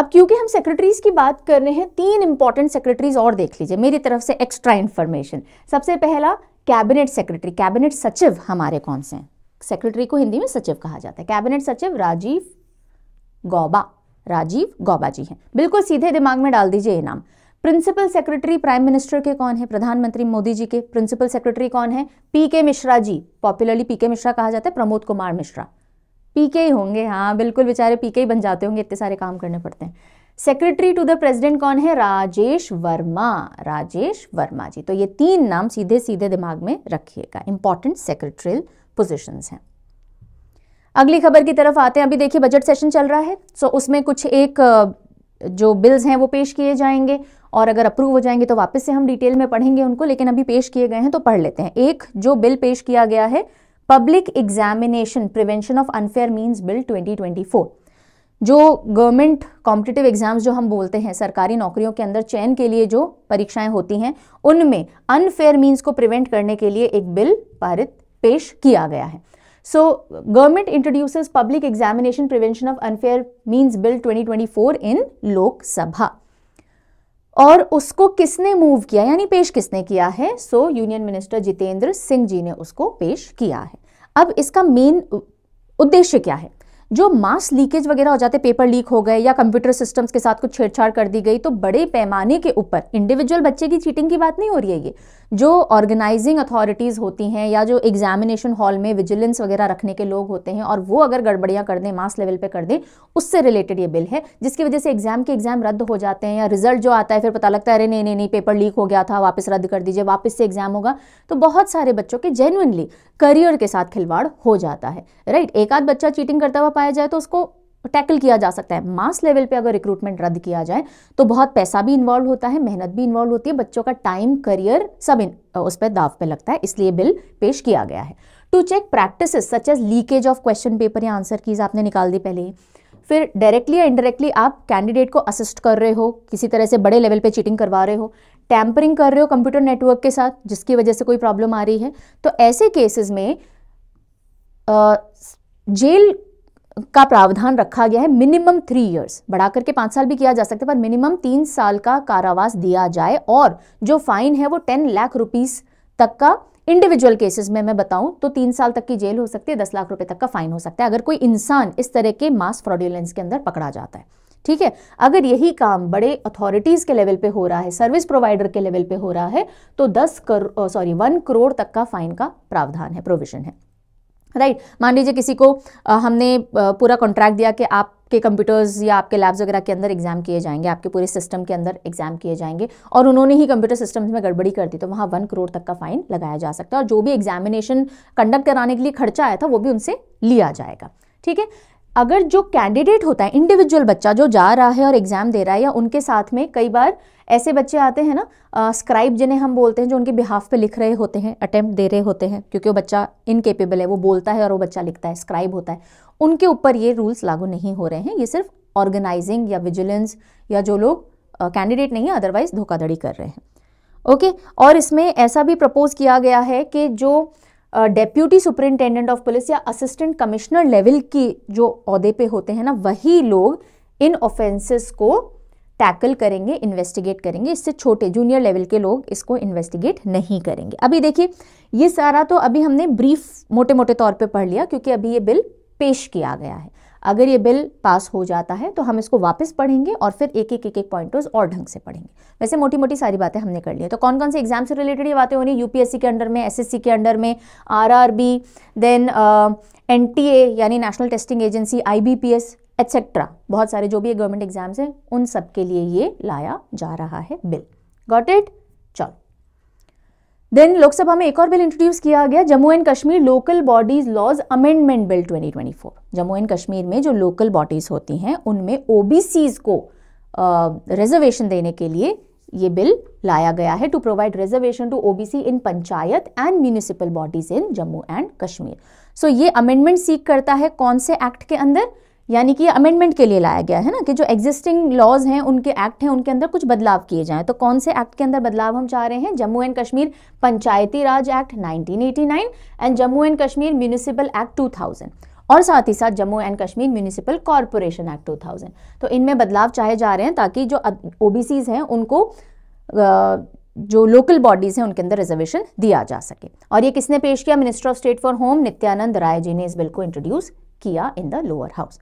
अब क्योंकि हम सेक्रेटरीज की बात कर रहे हैं तीन इंपॉर्टेंट सेक्रेटरीज और देख लीजिए मेरी तरफ से एक्स्ट्रा इंफॉर्मेशन सबसे पहला कैबिनेट सेक्रेटरी कैबिनेट सचिव हमारे कौन से हैं सेक्रेटरी को हिंदी में सचिव कहा जाता है कैबिनेट सचिव राजीव गौबा राजीव गौबा जी हैं बिल्कुल सीधे दिमाग में डाल दीजिए ये नाम प्रिंसिपल सेक्रेटरी प्राइम मिनिस्टर के कौन है प्रधानमंत्री मोदी जी के प्रिंसिपल सेक्रेटरी कौन है पी के मिश्रा जी पॉपुलरली पी के मिश्रा कहा जाता है प्रमोद कुमार मिश्रा पी के ही होंगे हाँ बिल्कुल बेचारे पी के ही बन जाते होंगे इतने सारे काम करने पड़ते हैं सेक्रेटरी टू द प्रेसिडेंट कौन है राजेश वर्मा राजेश वर्मा जी तो ये तीन नाम सीधे सीधे दिमाग में रखिएगा इंपॉर्टेंट सेक्रेटरियल पोजिशन हैं अगली खबर की तरफ आते हैं अभी देखिए बजट सेशन चल रहा है सो उसमें कुछ एक जो बिल्स हैं वो पेश किए जाएंगे और अगर अप्रूव हो जाएंगे तो वापस से हम डिटेल में पढ़ेंगे उनको लेकिन अभी पेश किए गए हैं तो पढ़ लेते हैं एक जो बिल पेश किया गया है public examination prevention of unfair means bill 2024 जो गवर्नमेंट कॉम्पिटेटिव एग्जाम्स जो हम बोलते हैं सरकारी नौकरियों के अंदर चयन के लिए जो परीक्षाएं होती हैं उनमें अनफेयर मीन्स को प्रिवेंट करने के लिए एक बिल पारित पेश किया गया है so government introduces public examination prevention of unfair means bill 2024 in Lok Sabha और उसको किसने मूव किया यानी पेश किसने किया है so union minister Jitendra Singh ji ने उसको पेश किया है अब इसका मेन उद्देश्य क्या है जो मास लीकेज वगैरह हो जाते पेपर लीक हो गए या कंप्यूटर सिस्टम्स के साथ कुछ छेड़छाड़ कर दी गई तो बड़े पैमाने के ऊपर इंडिविजुअल बच्चे की चीटिंग की बात नहीं हो रही है ये जो ऑर्गेनाइजिंग अथॉरिटीज़ होती हैं या जो एग्जामिनेशन हॉल में विजिलेंस वगैरह रखने के लोग होते हैं और वो अगर गड़बड़ियाँ कर दें मास लेवल पर कर दें उससे रिलेटेड ये बिल है जिसकी वजह से एग्जाम के एग्जाम रद्द हो जाते हैं या रिजल्ट जो आता है फिर पता लगता है अरे नहीं नहीं नहीं पेपर लीक हो गया था वापस रद्द कर दीजिए वापस से एग्जाम होगा तो बहुत सारे बच्चों के जेनुअनली करियर के साथ खिलवाड़ हो जाता है राइट एक आध बच्चा चीटिंग करता हुआ पाया जाए तो उसको टैकल किया जा सकता है मास लेवल पे अगर रिक्रूटमेंट रद्द किया जाए तो बहुत पैसा भी इन्वॉल्व होता है मेहनत भी इन्वॉल्व होती है बच्चों का टाइम करियर सब इन, उस पर दाव पे लगता है इसलिए बिल पेश किया गया है to check practice such as leakage of question paper या आंसर कीज आपने निकाल दी पहले ही फिर डायरेक्टली या इनडायरेक्टली आप कैंडिडेट को असिस्ट कर रहे हो किसी तरह से बड़े लेवल पे चीटिंग करवा रहे हो टैम्परिंग कर रहे हो कंप्यूटर नेटवर्क के साथ जिसकी वजह से कोई प्रॉब्लम आ रही है तो ऐसे केसेस में आ, जेल का प्रावधान रखा गया है मिनिमम थ्री इयर्स बढ़ा करके पांच साल भी किया जा सकता है पर मिनिमम तीन साल का कारावास दिया जाए और जो फाइन है वो टेन लाख रुपीस तक का इंडिविजुअल केसेस में मैं बताऊं तो तीन साल तक की जेल हो सकती है दस लाख रुपए तक का फाइन हो सकता है अगर कोई इंसान इस तरह के मास फ्रॉड्यूलेंस के अंदर पकड़ा जाता है ठीक है अगर यही काम बड़े अथॉरिटीज के लेवल पे हो रहा है सर्विस प्रोवाइडर के लेवल पे हो रहा है तो दस करोड़ सॉरी वन करोड़ तक का फाइन का प्रावधान है प्रोविजन है राइट मान लीजिए किसी को हमने पूरा कॉन्ट्रैक्ट दिया कि आप के कंप्यूटर्स या आपके लैब्स वगैरह के अंदर एग्जाम किए जाएंगे आपके पूरे सिस्टम के अंदर एग्जाम किए जाएंगे और उन्होंने ही कंप्यूटर सिस्टम्स में गड़बड़ी कर दी तो वहाँ वन करोड़ तक का फाइन लगाया जा सकता है और जो भी एग्जामिनेशन कंडक्ट कराने के लिए खर्चा आया था वो भी उनसे लिया जाएगा ठीक है अगर जो कैंडिडेट होता है इंडिविजुअल बच्चा जो जा रहा है और एग्ज़ाम दे रहा है या उनके साथ में कई बार ऐसे बच्चे आते हैं ना स्क्राइब जिन्हें हम बोलते हैं जो उनके बिहाफ पे लिख रहे होते हैं अटैम्प्ट दे रहे होते हैं क्योंकि वो बच्चा इनकेपेबल है वो बोलता है और वो बच्चा लिखता है स्क्राइब होता है उनके ऊपर ये रूल्स लागू नहीं हो रहे हैं ये सिर्फ ऑर्गेनाइजिंग या विजिलेंस या जो लोग कैंडिडेट नहीं है अदरवाइज धोखाधड़ी कर रहे हैं ओके और इसमें ऐसा भी प्रपोज किया गया है कि जो डेप्यूटी सुपरिंटेंडेंट ऑफ पुलिस या असिस्टेंट कमिश्नर लेवल की जो अहदे पे होते हैं ना वही लोग इन ऑफेंसेस को टैकल करेंगे इन्वेस्टिगेट करेंगे इससे छोटे जूनियर लेवल के लोग इसको इन्वेस्टिगेट नहीं करेंगे अभी देखिए ये सारा तो अभी हमने ब्रीफ मोटे मोटे तौर पे पढ़ लिया क्योंकि अभी ये बिल पेश किया गया है अगर ये बिल पास हो जाता है तो हम इसको वापस पढ़ेंगे और फिर एक एक एक एक पॉइंट और ढंग से पढ़ेंगे वैसे मोटी मोटी सारी बातें हमने कर ली तो कौन कौन से एग्जाम से रिलेटेड ये बातें होनी यूपीएससी के अंडर में एसएससी के अंडर में RRB then N T A यानी national testing agency I B P S etcetera बहुत सारे जो भी गवर्नमेंट एग्जाम्स हैं उन सब के लिए ये लाया जा रहा है बिल गॉट इट चलो देन लोकसभा में एक और बिल इंट्रोड्यूस किया गया Jammu and Kashmir local bodies laws amendment bill 2024 Jammu and Kashmir में जो लोकल बॉडीज होती हैं उनमें ओबीसीज को रिजर्वेशन uh, देने के लिए ये बिल लाया गया है to provide reservation to OBC in panchayat and municipal bodies in Jammu and Kashmir so ये अमेंडमेंट सीख करता है कौन से एक्ट के अंदर यानी कि अमेंडमेंट के लिए लाया गया है ना कि जो एग्जिस्टिंग लॉज हैं उनके एक्ट हैं उनके अंदर कुछ बदलाव किए जाएं तो कौन से एक्ट के अंदर बदलाव हम चाह रहे हैं Jammu and Kashmir Panchayati Raj act 1989 and Jammu and Kashmir municipal act 2000 और साथ ही साथ Jammu and Kashmir municipal corporation act two तो इनमें बदलाव चाहे जा रहे हैं ताकि जो ओ हैं उनको जो लोकल बॉडीज़ हैं उनके अंदर रिजर्वेशन दिया जा सके और ये किसने पेश किया minister of state for home Nityanand Rai ji ने इस बिल को इंट्रोड्यूस किया in the lower house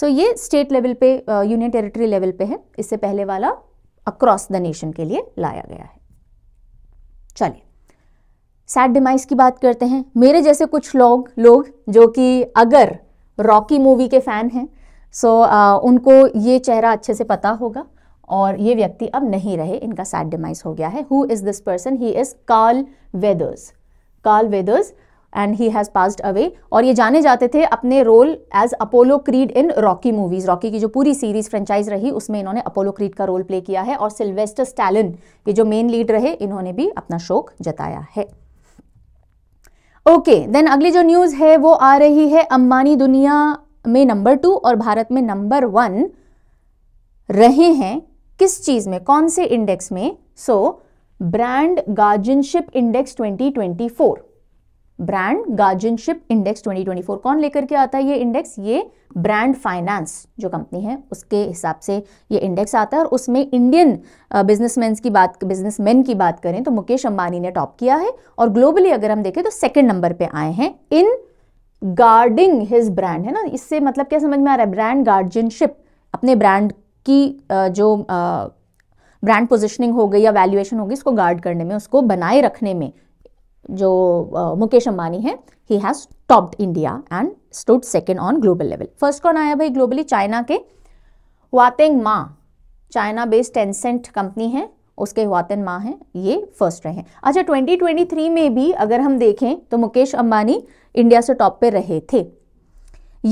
so ये स्टेट लेवल पे यूनियन टेरिटरी लेवल पे है इससे पहले वाला अक्रॉस द नेशन के लिए लाया गया है चलिए सैड डिमाइस की बात करते हैं मेरे जैसे कुछ लोग लोग जो कि अगर रॉकी मूवी के फ़ैन हैं सो so, uh, उनको ये चेहरा अच्छे से पता होगा और ये व्यक्ति अब नहीं रहे इनका सैड डिमाइस हो गया है who is this person he is Carl Weathers Carl Weathers and he has passed away और ये जाने जाते थे अपने role as Apollo Creed in Rocky movies Rocky की जो पूरी सीरीज़ फ्रेंचाइज रही उसमें इन्होंने अपोलो क्रीड का रोल प्ले किया है और सिल्वेस्टर स्टैलिन ये जो मेन लीड रहे इन्होंने भी अपना शोक जताया है ओके देन अगली जो न्यूज़ है वो आ रही है अंबानी दुनिया में नंबर टू और भारत में नंबर वन रहे हैं किस चीज़ में कौन से इंडेक्स में so brand guardianship index 2024 brand guardianship index 2024 कौन लेकर के आता है ये इंडेक्स ये ब्रांड फाइनेंस जो कंपनी है उसके हिसाब से ये इंडेक्स आता है और उसमें इंडियन बिजनेसमैन की बात बिजनेसमैन की बात करें तो मुकेश अंबानी ने टॉप किया है और ग्लोबली अगर हम देखें तो सेकेंड नंबर पर आए हैं इन गार्डिंग हिज ब्रांड है ना इससे मतलब क्या समझ में आ रहा है ब्रांड गार्जियनशिप अपने ब्रांड की जो ब्रांड पोजिशनिंग हो गई या वैल्यूएशन हो गई इसको गार्ड करने में उसको बनाए रखने में जो मुकेश अंबानी है he has topped India and stood second on global level first कौन आया भाई ग्लोबली चाइना के वातेंग मा चाइना बेस्ड टेंसेंट कंपनी है उसके वातन माँ हैं ये फर्स्ट रहे हैं अच्छा 2023 में भी अगर हम देखें तो मुकेश अंबानी इंडिया से टॉप पे रहे थे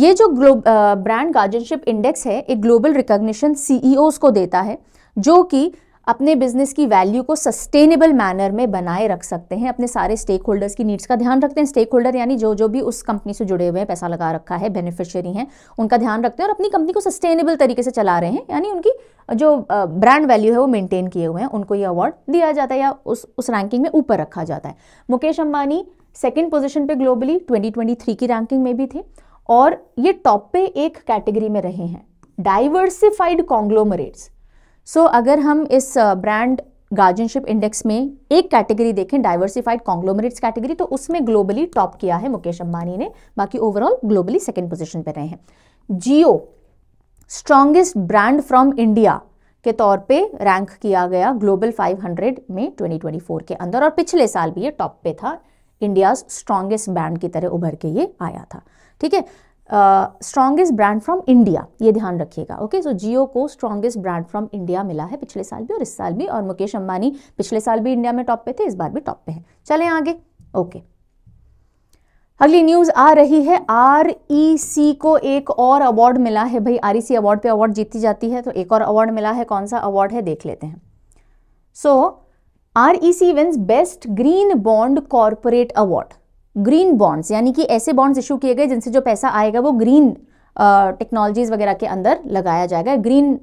ये जो ग्लोब ब्रांड गार्जियनशिप इंडेक्स है एक ग्लोबल रिकॉग्निशन सीईओस को देता है जो कि अपने बिजनेस की वैल्यू को सस्टेनेबल मैनर में बनाए रख सकते हैं अपने सारे स्टेक होल्डर्स की नीड्स का ध्यान रखते हैं स्टेक होल्डर यानी जो जो भी उस कंपनी से जुड़े हुए हैं पैसा लगा रखा है बेनिफिशियरी हैं उनका ध्यान रखते हैं और अपनी कंपनी को सस्टेनेबल तरीके से चला रहे हैं यानी उनकी जो ब्रांड वैल्यू है वो मेंटेन किए हुए हैं उनको ये अवार्ड दिया जाता है या उस उस रैंकिंग में ऊपर रखा जाता है मुकेश अंबानी सेकेंड पोजिशन पर ग्लोबली ट्वेंटी की रैंकिंग में भी थे और ये टॉप पे एक कैटेगरी में रहे हैं डाइवर्सिफाइड कॉन्ग्लोमरेट्स सो so, अगर हम इस ब्रांड गार्जियनशिप इंडेक्स में एक कैटेगरी देखें डाइवर्सिफाइड कॉन्ग्लोमरेट्स कैटेगरी तो उसमें ग्लोबली टॉप किया है मुकेश अंबानी ने बाकी ओवरऑल ग्लोबली सेकेंड पोजिशन पर रहे हैं Jio strongest brand from India के तौर पे रैंक किया गया ग्लोबल 500 में 2024 के अंदर और पिछले साल भी ये टॉप पे था इंडियाज स्ट्रांगेस्ट ब्रांड की तरह उभर के ये आया था ठीक है स्ट्रॉगेस्ट ब्रांड फ्रॉम इंडिया ये ध्यान रखिएगा ओके सो जियो को स्ट्रॉन्गेस्ट ब्रांड फ्रॉम इंडिया मिला है पिछले साल भी और इस साल भी और मुकेश अंबानी पिछले साल भी इंडिया में टॉप पे थे इस बार भी टॉप पे हैं चलें आगे ओके अगली न्यूज़ आ रही है आर e को एक और अवार्ड मिला है भाई आर अवार्ड e पे अवार्ड जीती जाती है तो एक और अवार्ड मिला है कौन सा अवार्ड है देख लेते हैं so R E C wins best green bond corporate award green bonds यानी कि ऐसे बॉन्ड्स इशू किए गए जिनसे जो पैसा आएगा वो ग्रीन टेक्नोलॉजीज़ वगैरह के अंदर लगाया जाएगा ग्रीन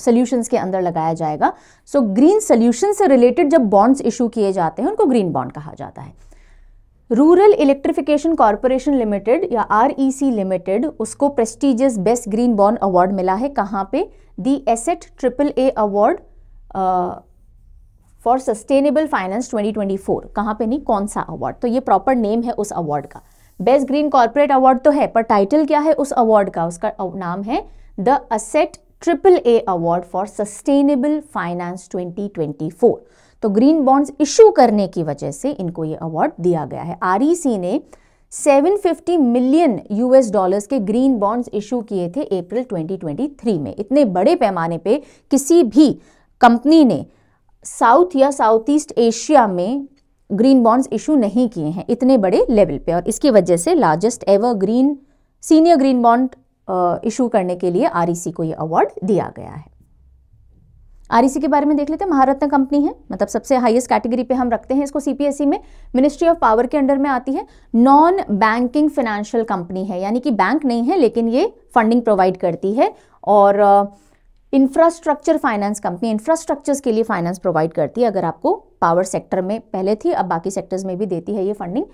सोल्यूशंस के अंदर लगाया जाएगा सो ग्रीन सोल्यूशन से रिलेटेड जब बॉन्ड्स इशू किए जाते हैं उनको ग्रीन बॉन्ड कहा जाता है रूरल इलेक्ट्रिफिकेशन कॉरपोरेशन लिमिटेड या आर लिमिटेड उसको prestigious best green bond award मिला है कहाँ पे the asset triple A award for sustainable finance 2024 twenty कहाँ पर नहीं कौन सा अवार्ड तो ये प्रॉपर नेम है उस अवार्ड का बेस्ट ग्रीन कॉरपोरेट अवार्ड तो है पर टाइटल क्या है उस अवार्ड का उसका नाम है the asset triple A award for sustainable finance 2024 तो ग्रीन बॉन्ड्स इशू करने की वजह से इनको ये अवार्ड दिया गया है आरईसी e ने 750 मिलियन यूएस डॉलर्स के ग्रीन बॉन्ड्स इशू किए थे अप्रैल 2023 में इतने बड़े पैमाने पे किसी भी कंपनी ने साउथ या साउथ ईस्ट एशिया में ग्रीन बॉन्ड्स इशू नहीं किए हैं इतने बड़े लेवल पे और इसकी वजह से largest ever green senior green bond issue करने के लिए आर e को ये अवार्ड दिया गया है आर e के बारे में देख लेते हैं महारत्न कंपनी है मतलब सबसे हाईएस्ट कैटेगरी पे हम रखते हैं इसको सीपीएसई e में मिनिस्ट्री ऑफ पावर के अंडर में आती है नॉन बैंकिंग फाइनेंशियल कंपनी है यानी कि बैंक नहीं है लेकिन ये फंडिंग प्रोवाइड करती है और इंफ्रास्ट्रक्चर फाइनेंस कंपनी इंफ्रास्ट्रक्चर्स के लिए फाइनेंस प्रोवाइड करती है अगर आपको पावर सेक्टर में पहले थी अब बाकी सेक्टर्स में भी देती है ये फंडिंग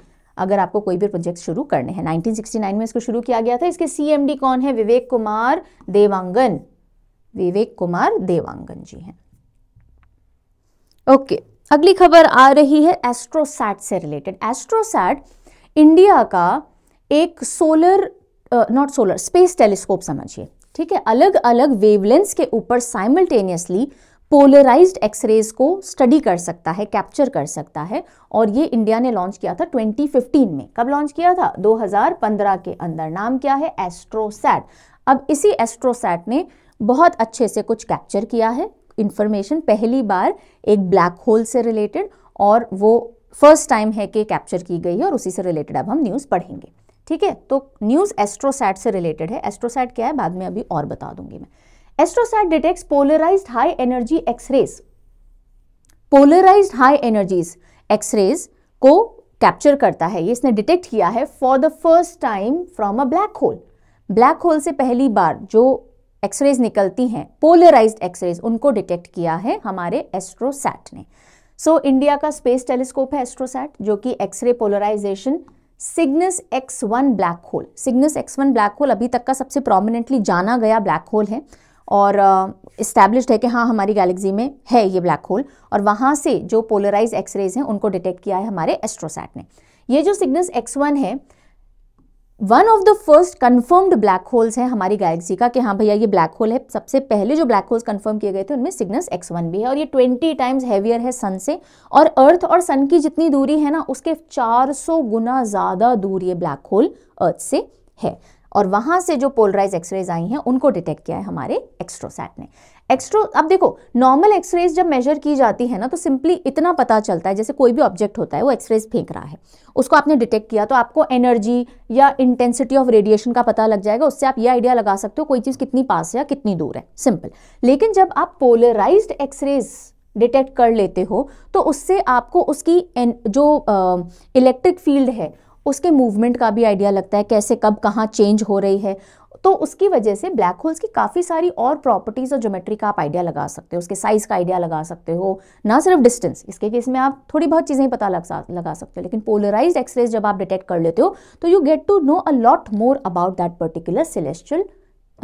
अगर आपको कोई भी प्रोजेक्ट शुरू करने हैं 1969 में इसको शुरू किया गया था इसके सीएमडी कौन है विवेक कुमार देवांगन विवेक कुमार देवांगन जी हैं ओके अगली खबर आ रही है एस्ट्रोसैट से रिलेटेड एस्ट्रोसैट इंडिया का एक solar not solar space telescope समझिए ठीक है अलग अलग वेवलेंस के ऊपर साइमल्टेनियसली पोलराइज्ड एक्सरेज को स्टडी कर सकता है कैप्चर कर सकता है और ये इंडिया ने लॉन्च किया था 2015 में कब लॉन्च किया था 2015 के अंदर नाम क्या है एस्ट्रोसैट अब इसी एस्ट्रोसैट ने बहुत अच्छे से कुछ कैप्चर किया है इन्फॉर्मेशन पहली बार एक ब्लैक होल से रिलेटेड और वो फर्स्ट टाइम है कि कैप्चर की गई है और उसी से रिलेटेड अब हम न्यूज़ पढ़ेंगे ठीक है तो न्यूज़ एस्ट्रोसैट से रिलेटेड है एस्ट्रोसैट क्या है बाद में अभी और बता दूंगी मैं AstroSat detect polarise high energy X rays polarise high energies X rays को कैप्चर करता है ये इसने डिटेक्ट किया है for the first time from a black hole black hole से पहली बार जो एक्सरेज निकलती हैं पोलराइज एक्सरेज उनको डिटेक्ट किया है हमारे एस्ट्रोसैट ने सो so, इंडिया का स्पेस टेलीस्कोप है एस्ट्रोसैट जो कि X ray polarisation Cygnus X one black hole Cygnus X one black hole अभी तक का सबसे प्रोमिनेंटली जाना गया ब्लैक होल है और इस्टेब्लिश uh, है कि हाँ हमारी गैलेक्सी में है ये ब्लैक होल और वहाँ से जो पोलराइज एक्सरेज हैं उनको डिटेक्ट किया है हमारे एस्ट्रोसैट ने ये जो सिग्नस एक्स वन है one of the first confirmed black holes हैं हमारी गैलेक्सी का कि हाँ भैया ये ब्लैक होल है सबसे पहले जो ब्लैक होल्स कन्फर्म किए गए थे उनमें सिग्नस एक्स वन भी है और ये ट्वेंटी टाइम्स हैवियर है सन से और अर्थ और सन की जितनी दूरी है ना उसके चार सौ गुना ज़्यादा दूर ये ब्लैक होल अर्थ से है और वहाँ से जो पोलराइज एक्सरेज आई हैं उनको डिटेक्ट किया है हमारे एक्स्ट्रोसैट ने एक्स्ट्रो अब देखो नॉर्मल एक्सरेज जब मेजर की जाती है ना तो सिंपली इतना पता चलता है जैसे कोई भी ऑब्जेक्ट होता है वो एक्सरेज फेंक रहा है उसको आपने डिटेक्ट किया तो आपको एनर्जी या इंटेंसिटी ऑफ रेडिएशन का पता लग जाएगा उससे आप ये आइडिया लगा सकते हो कोई चीज़ कितनी पास है या कितनी दूर है सिंपल लेकिन जब आप पोलराइज एक्सरेज डिटेक्ट कर लेते हो तो उससे आपको उसकी जो इलेक्ट्रिक फील्ड है उसके मूवमेंट का भी आइडिया लगता है कैसे कब कहाँ चेंज हो रही है तो उसकी वजह से ब्लैक होल्स की काफ़ी सारी और प्रॉपर्टीज़ और ज्योमेट्री का आप आइडिया लगा सकते हो उसके साइज़ का आइडिया लगा सकते हो ना सिर्फ डिस्टेंस इसके केस में आप थोड़ी बहुत चीज़ें पता लग लगा सकते हो लेकिन पोलराइज एक्सरेज जब आप डिटेक्ट कर लेते हो तो you get to know a lot more about that particular celestial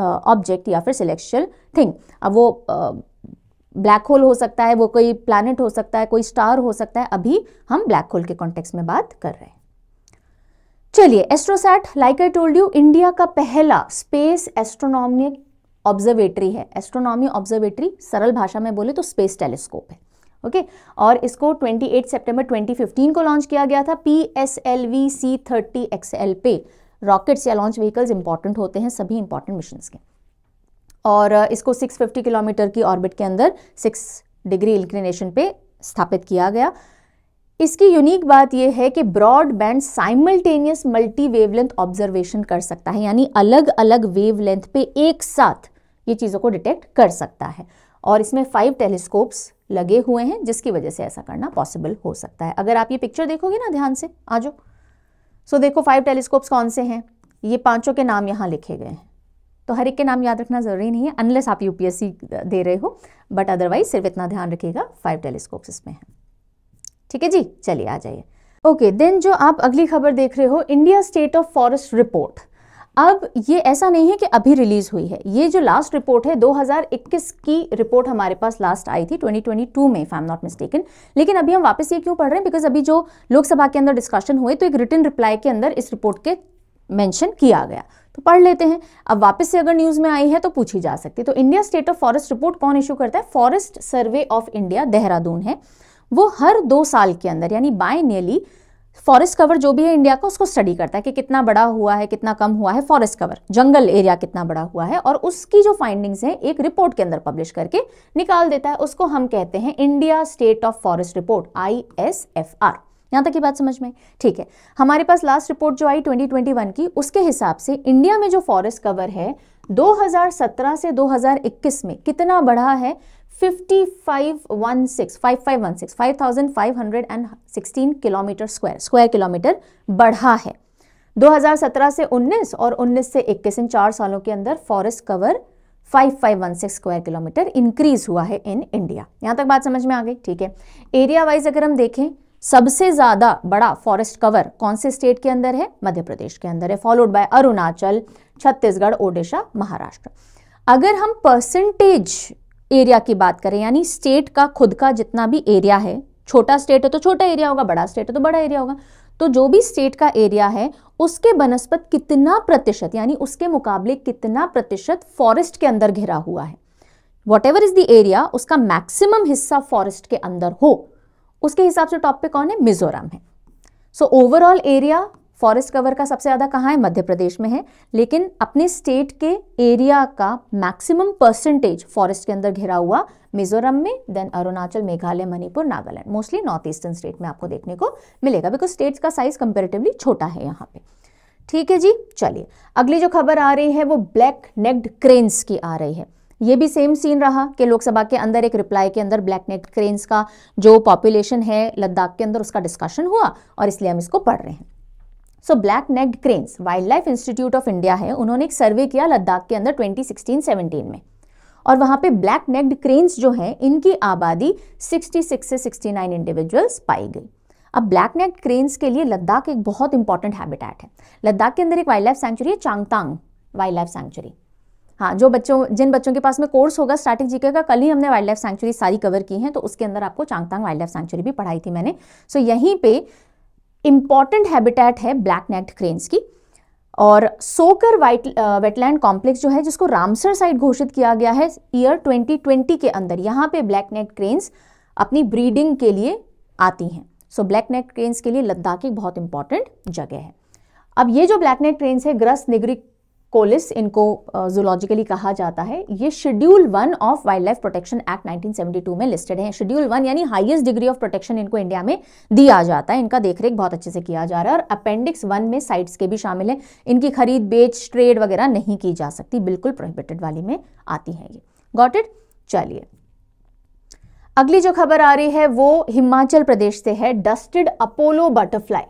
object या फिर सिलेक्शल थिंग अब वो ब्लैक uh, होल हो सकता है वो कोई प्लानट हो सकता है कोई स्टार हो सकता है अभी हम ब्लैक होल के कॉन्टेक्स में बात कर रहे हैं चलिए AstroSat like I told you India का पहला स्पेस एस्ट्रोनॉमिक ऑब्जर्वेटरी है एस्ट्रोनॉमी ऑब्जर्वेटरी सरल भाषा में बोले तो स्पेस टेलीस्कोप है ओके okay? और इसको 28 सितंबर 2015 को लॉन्च किया गया था P S L V C thirty X L पे रॉकेट्स या लॉन्च व्हीकल्स इंपॉर्टेंट होते हैं सभी इंपॉर्टेंट मिशन के और इसको 650 किलोमीटर की ऑर्बिट के अंदर 6 डिग्री इंक्लिनेशन पे स्थापित किया गया इसकी यूनिक बात यह है कि broadband simultaneous multi wavelength observation कर सकता है यानी अलग अलग वेवलेंथ पे एक साथ ये चीज़ों को डिटेक्ट कर सकता है और इसमें फाइव टेलीस्कोप्स लगे हुए हैं जिसकी वजह से ऐसा करना पॉसिबल हो सकता है अगर आप ये पिक्चर देखोगे ना ध्यान से आ सो सो देखो फाइव टेलीस्कोप्स कौन से हैं ये पांचों के नाम यहाँ लिखे गए हैं तो हर एक के नाम याद रखना ज़रूरी नहीं है अनलेस आप यूपीएससी दे रहे हो बट अदरवाइज सिर्फ इतना ध्यान रखिएगा फाइव टेलीस्कोप्स इसमें हैं ठीक है जी चलिए आ जाइए ओके देन जो आप अगली खबर देख रहे हो India State of Forest Report अब ये ऐसा नहीं है कि अभी रिलीज़ हुई है ये जो लास्ट रिपोर्ट है 2021 की रिपोर्ट हमारे पास लास्ट आई थी 2022 में if I am not mistaken लेकिन अभी हम वापस ये क्यों पढ़ रहे हैं बिकॉज अभी जो लोकसभा के अंदर डिस्कशन हुए तो एक रिटर्न रिप्लाई के अंदर इस रिपोर्ट के मेंशन किया गया तो पढ़ लेते हैं अब वापस से अगर न्यूज़ में आई है तो पूछी जा सकती है तो India State of Forest Report कौन इशू करता है Forest Survey of India Dehradun है वो हर दो साल के अंदर यानी बाय नियरली फॉरेस्ट कवर जो भी है इंडिया का उसको स्टडी करता है कि कितना बड़ा हुआ है कितना कम हुआ है फॉरेस्ट कवर जंगल एरिया कितना बड़ा हुआ है और उसकी जो फाइंडिंग्स हैं एक रिपोर्ट के अंदर पब्लिश करके निकाल देता है उसको हम कहते हैं India State of Forest Report I S F R यहाँ तक की बात समझ में ठीक है हमारे पास लास्ट रिपोर्ट जो आई 2021 की उसके हिसाब से इंडिया में जो फॉरेस्ट कवर है 2017 से 2021 में कितना बढ़ा है 5516 and 5516 kilometre square square kilometre बढ़ा है 2017 से 19 और 19 से 21 इन चार सालों के अंदर forest cover 5516 square kilometre increase हुआ है इन इंडिया यहां तक बात समझ में आ गई ठीक है एरिया वाइज अगर हम देखें सबसे ज़्यादा बड़ा फॉरेस्ट कवर कौन से स्टेट के अंदर है मध्य प्रदेश के अंदर है फॉलोड बाय अरुणाचल छत्तीसगढ़ ओडिशा महाराष्ट्र अगर हम परसेंटेज एरिया की बात करें यानी स्टेट का खुद का जितना भी एरिया है छोटा स्टेट है तो छोटा एरिया होगा बड़ा स्टेट है तो बड़ा एरिया होगा तो जो भी स्टेट का एरिया है उसके बनस्पत कितना प्रतिशत यानी उसके मुकाबले कितना प्रतिशत फॉरेस्ट के अंदर घिरा हुआ है whatever is the area उसका मैक्सिमम हिस्सा फॉरेस्ट के अंदर हो उसके हिसाब से टॉप पे कौन है मिजोरम है so overall area forest cover का सबसे ज़्यादा कहाँ है मध्य प्रदेश में है लेकिन अपने स्टेट के एरिया का मैक्सिमम परसेंटेज फॉरेस्ट के अंदर घिरा हुआ मिजोरम में then Arunachal Meghalaya Manipur Nagaland mostly north eastern state में आपको देखने को मिलेगा बिकॉज स्टेट्स का साइज कंपेरेटिवली छोटा है यहाँ पे ठीक है जी चलिए अगली जो खबर आ रही है वो ब्लैक नेक्ड क्रेन्स की आ रही है ये भी सेम सीन रहा कि लोकसभा के अंदर एक रिप्लाई के अंदर ब्लैक नेक्ड क्रेन्स का जो पॉपुलेशन है लद्दाख के अंदर उसका डिस्कशन हुआ और इसलिए हम इसको पढ़ रहे हैं so black necked cranes wildlife institute of India है उन्होंने एक सर्वे किया लद्दाख के अंदर 2016-17 में और वहाँ पे ब्लैक नेक्ड क्रेन्स जो हैं इनकी आबादी 66 से 69 इंडिविजुअल्स पाई गई अब ब्लैक नेक्ड क्रेन्स के लिए लद्दाख एक बहुत इंपॉर्टेंट हैबिटेट है लद्दाख के अंदर एक वाइल्ड लाइफ सेंचुरी है चांगतांग वाइल्ड लाइफ सेंचुरी हाँ जो बच्चों जिन बच्चों के पास में कोर्स होगा स्टार्टिंग जीके का कल ही हमने वाइल्ड लाइफ सेंचुरी सारी कवर की है तो उसके अंदर आपको चांगतांग वाइल्ड लाइफ सेंचुरी भी पढ़ाई थी मैंने सो so, यहीं पे इंपॉर्टेंट हैबिटेट है ब्लैक नेक्ड क्रेन्स की और सोकर वाइट वेटलैंड कॉम्प्लेक्स जो है जिसको रामसर साइट घोषित किया गया है ईयर 2020 के अंदर यहाँ पे ब्लैक नेक क्रेन्स अपनी ब्रीडिंग के लिए आती हैं सो ब्लैक नेक क्रेन्स के लिए लद्दाख एक बहुत इंपॉर्टेंट जगह है अब ये जो ब्लैक नेक क्रेन्स है ग्रस निगरी कोलिस इनको जूलॉजिकली कहा जाता है ये schedule one of wildlife protection act 1972 में लिस्टेड है शेड्यूल वन यानी हाईएस्ट डिग्री ऑफ प्रोटेक्शन इनको इंडिया में दिया जाता है इनका देखरेख बहुत अच्छे से किया जा रहा है और अपेंडिक्स वन में साइट्स के भी शामिल हैं इनकी खरीद बेच ट्रेड वगैरह नहीं की जा सकती बिल्कुल प्रोहिबिटेड वाली में आती है ये गॉटेड चलिए अगली जो खबर आ रही है वो हिमाचल प्रदेश से है डस्टेड अपोलो बटरफ्लाई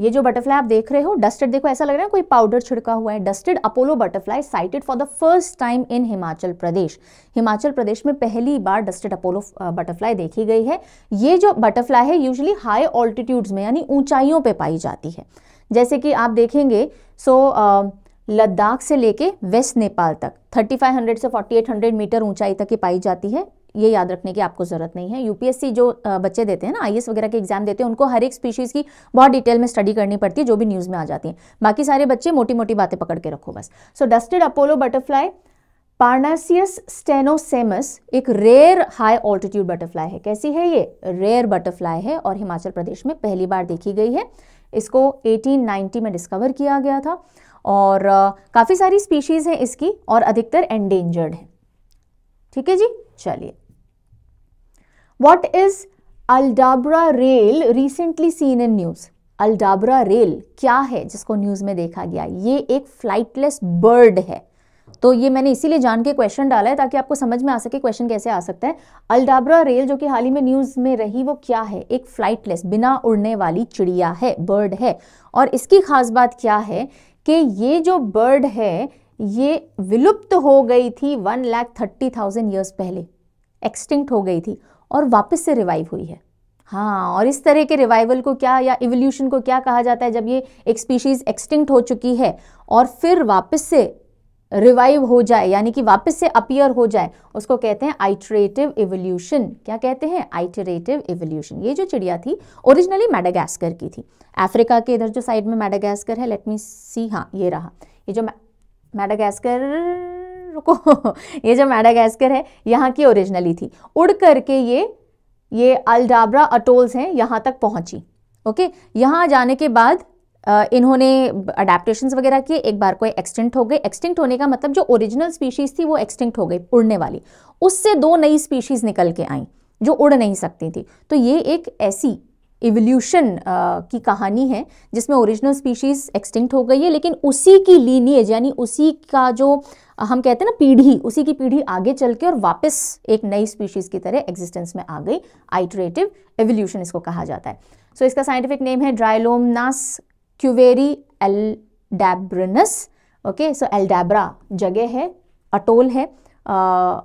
ये जो बटरफ्लाई आप देख रहे हो डस्टेड देखो ऐसा लग रहा है कोई पाउडर छिड़का हुआ है dusted Apollo butterfly sighted for the first time in Himachal Pradesh Himachal Pradesh में पहली बार डस्टेड अपोलो बटरफ्लाई देखी गई है ये जो बटरफ्लाई है यूजली हाई ऑल्टीट्यूड्स में यानी ऊंचाइयों पर पाई जाती है जैसे कि आप देखेंगे सो so, uh, लद्दाख से लेके वेस्ट नेपाल तक 3500 से 4800 मीटर ऊंचाई तक की पाई जाती है ये याद रखने की आपको ज़रूरत नहीं है यूपीएससी जो बच्चे देते हैं ना आई e वगैरह के एग्जाम देते हैं उनको हर एक स्पीशीज़ की बहुत डिटेल में स्टडी करनी पड़ती है जो भी न्यूज़ में आ जाती है बाकी सारे बच्चे मोटी मोटी बातें पकड़ के रखो बस so dusted Apollo butterfly Parnassius stenosemus एक रेयर हाई ऑल्टीट्यूड बटरफ्लाई है कैसी है ये रेयर बटरफ्लाई है और हिमाचल प्रदेश में पहली बार देखी गई है इसको 1890 में डिस्कवर किया गया था और काफ़ी सारी स्पीशीज़ हैं इसकी और अधिकतर एंडेंजर्ड हैं ठीक है जी चलिए What is Aldabra Rail recently seen in news? aldabra rail क्या है जिसको न्यूज़ में देखा गया ये एक फ्लाइटलेस बर्ड है तो ये मैंने इसीलिए जान के क्वेश्चन डाला है ताकि आपको समझ में आ सके क्वेश्चन कैसे आ सकता है अल्डाब्रा रेल जो कि हाल ही में न्यूज़ में रही वो क्या है एक फ्लाइटलेस बिना उड़ने वाली चिड़िया है बर्ड है और इसकी खास बात क्या है कि ये जो बर्ड है ये विलुप्त हो गई थी one lakh thirty thousand years पहले एक्सटिंक्ट हो गई थी और वापस से रिवाइव हुई है हाँ और इस तरह के रिवाइवल को क्या या इवोल्यूशन को क्या कहा जाता है जब ये एक स्पीशीज़ एक्सटिंक्ट हो चुकी है और फिर वापस से रिवाइव हो जाए यानी कि वापस से अपियर हो जाए उसको कहते हैं आइटरेटिव इवोल्यूशन क्या कहते हैं आइटरेटिव इवोल्यूशन ये जो चिड़िया थी ओरिजिनली मैडागास्कर की थी अफ्रीका के इधर जो साइड में मैडागास्कर है लेट मी सी हाँ ये रहा ये जो मैडागास्कर रुको ये जो मैडागास्कर है यहाँ की ओरिजिनली थी उड़ करके ये ये अल्डाबरा अटोल्स हैं यहाँ तक पहुँची ओके यहाँ जाने के बाद इन्होंने अडेप्टशंस वगैरह किए एक बार कोई एक्सटिंक्ट हो गए एक्सटिंक्ट होने का मतलब जो ओरिजिनल स्पीशीज़ थी वो एक्सटिंक्ट हो गई उड़ने वाली उससे दो नई स्पीशीज़ निकल के आई जो उड़ नहीं सकती थी तो ये एक ऐसी इवोल्यूशन की कहानी है जिसमें ओरिजिनल स्पीशीज़ एक्सटिंक्ट हो गई है लेकिन उसी की लीनिएज यानी उसी का जो हम कहते हैं ना पीढ़ी उसी की पीढ़ी आगे चल के और वापस एक नई स्पीशीज़ की तरह एग्जिस्टेंस में आ गई आइटरेटिव एवोल्यूशन इसको कहा जाता है सो so, इसका साइंटिफिक नेम है ड्राइलोमनास क्यूवेरी एलडेब्रनस ओके सो डैब्रा जगह है अटोल है आ,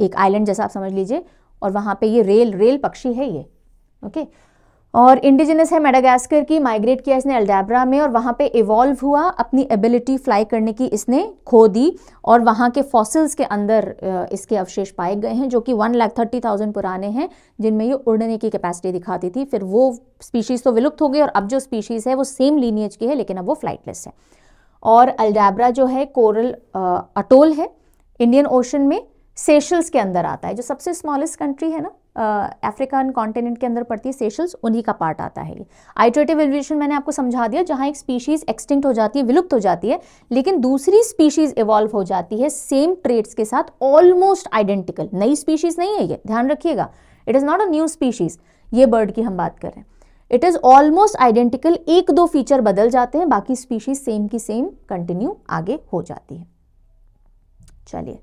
एक आइलैंड जैसा आप समझ लीजिए और वहाँ पे ये रेल रेल पक्षी है ये ओके okay? और इंडिजिनस है मेडागास्कर की माइग्रेट किया इसने अल्डाब्रा में और वहाँ पे इवॉल्व हुआ अपनी एबिलिटी फ्लाई करने की इसने खो दी और वहाँ के फॉसिल्स के अंदर इसके अवशेष पाए गए हैं जो कि वन लाख थर्टी थाउजेंड पुराने हैं जिनमें ये उड़ने की कैपेसिटी दिखाती थी फिर वो स्पीशीज़ तो विलुप्त हो गई और अब जो स्पीशीज़ है वो सेम लीनियज की है लेकिन अब वो फ्लाइटलेस है और अल्डाब्रा जो है कोरल अटोल है इंडियन ओशन में सेशल्स के अंदर आता है जो सबसे स्मॉलेस्ट कंट्री है ना अफ्रीकन कॉन्टिनेंट के अंदर पड़ती है सेशल्स उन्हीं का पार्ट आता है आइट्रेटिव एवोल्यूशन मैंने आपको समझा दिया जहाँ एक स्पीशीज़ एक्सटिंक्ट हो जाती है विलुप्त हो जाती है लेकिन दूसरी स्पीशीज़ इवॉल्व हो जाती है सेम ट्रेड्स के साथ ऑलमोस्ट आइडेंटिकल नई स्पीशीज़ नहीं है ये ध्यान रखिएगा it is not a new species ये बर्ड की हम बात कर रहे हैं इट इज़ ऑलमोस्ट आइडेंटिकल एक दो फीचर बदल जाते हैं बाकी स्पीशीज सेम की सेम कंटिन्यू आगे हो जाती है चलिए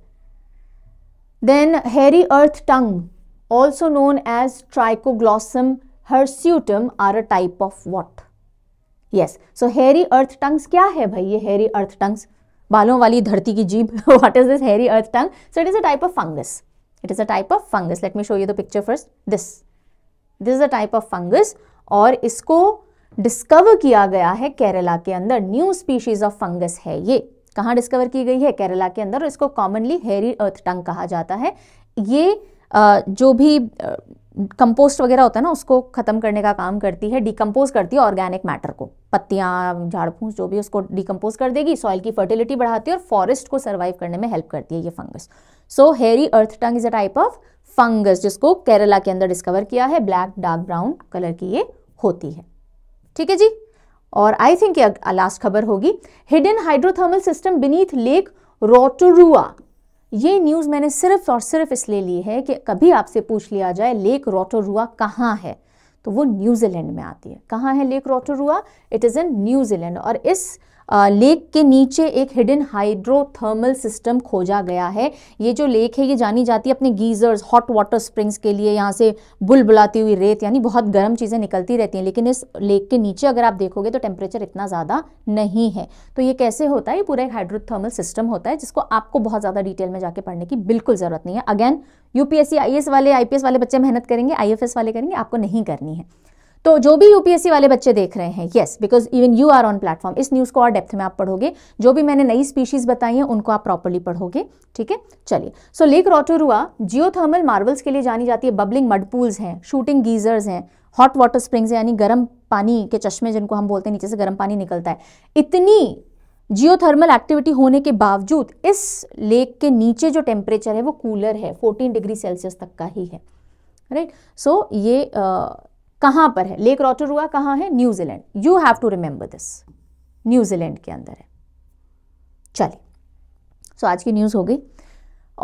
then hairy earth tongue also known as Trichoglossum hirsutum, are a type of what? Yes. So hairy earth tongues kya hai bhai ye hairy earth tongues? balon wali dharti ki jeeb what is this hairy earth tongue? So it is a type of fungus. It is a type of fungus. Let me show you the picture first. This. This is a type of fungus aur isko discover किया गया है केरला के अंदर न्यू स्पीशीज ऑफ फंगस है ये कहाँ डिस्कवर की गई है केरला के अंदर और इसको कॉमनली हेरी अर्थ टंग कहा जाता है ये जो भी कंपोस्ट वगैरह होता है ना उसको ख़त्म करने का काम करती है डिकम्पोज करती है ऑर्गेनिक मैटर को पत्तियाँ झाड़ फूस जो भी उसको डिकम्पोज कर देगी सॉइल की फर्टिलिटी बढ़ाती है और फॉरेस्ट को सर्वाइव करने में हेल्प करती है ये fungus so hairy earth tongue is a type of fungus जिसको केरला के अंदर डिस्कवर किया है ब्लैक डार्क ब्राउन कलर की ये होती है ठीक है जी और आई थिंक लास्ट खबर होगी hidden hydrothermal system beneath lake Rotorua ये न्यूज़ मैंने सिर्फ और सिर्फ इसलिए ली है कि कभी आपसे पूछ लिया जाए लेक रोटोरुआ कहाँ है तो वो न्यूजीलैंड में आती है कहाँ है lake Rotorua it is in New Zealand और इस लेक के नीचे एक हिडन हाइड्रोथर्मल सिस्टम खोजा गया है ये जो लेक है ये जानी जाती है अपने गीजर्स हॉट वाटर स्प्रिंग्स के लिए यहाँ से बुलबुलाती हुई रेत यानी बहुत गर्म चीज़ें निकलती रहती हैं लेकिन इस लेक के नीचे अगर आप देखोगे तो टेम्परेचर इतना ज़्यादा नहीं है तो ये कैसे होता है ये पूरा एक हाइड्रोथर्मल सिस्टम होता है जिसको आपको बहुत ज़्यादा डिटेल में जाके पढ़ने की बिल्कुल ज़रूरत नहीं है अगेन यूपीएससी पी वाले आई वाले बच्चे मेहनत करेंगे आई वाले करेंगे आपको नहीं करनी है तो जो भी यूपीएससी वाले बच्चे देख रहे हैं yes because even you are on platform इस न्यूज़ को और डेप्थ में आप पढ़ोगे जो भी मैंने नई स्पीशीज़ बताई हैं उनको आप प्रॉपरली पढ़ोगे ठीक है चलिए so lake Rotorua geothermal marvels के लिए जानी जाती है बबलिंग मडपूल्स हैं शूटिंग गीजर्स हैं हॉट वाटर स्प्रिंग्स हैं यानी गर्म पानी के चश्मे जिनको हम बोलते हैं नीचे से गर्म पानी निकलता है इतनी जियोथर्मल एक्टिविटी होने के बावजूद इस लेक के नीचे जो टेम्परेचर है वो कूलर है 14 डिग्री सेल्सियस तक का ही है राइट right? सो so, ये आ, कहां पर है लेक रोटोरुआ कहां है New Zealand you have to remember this New Zealand के अंदर है चलिए सो so, आज की न्यूज़ हो गई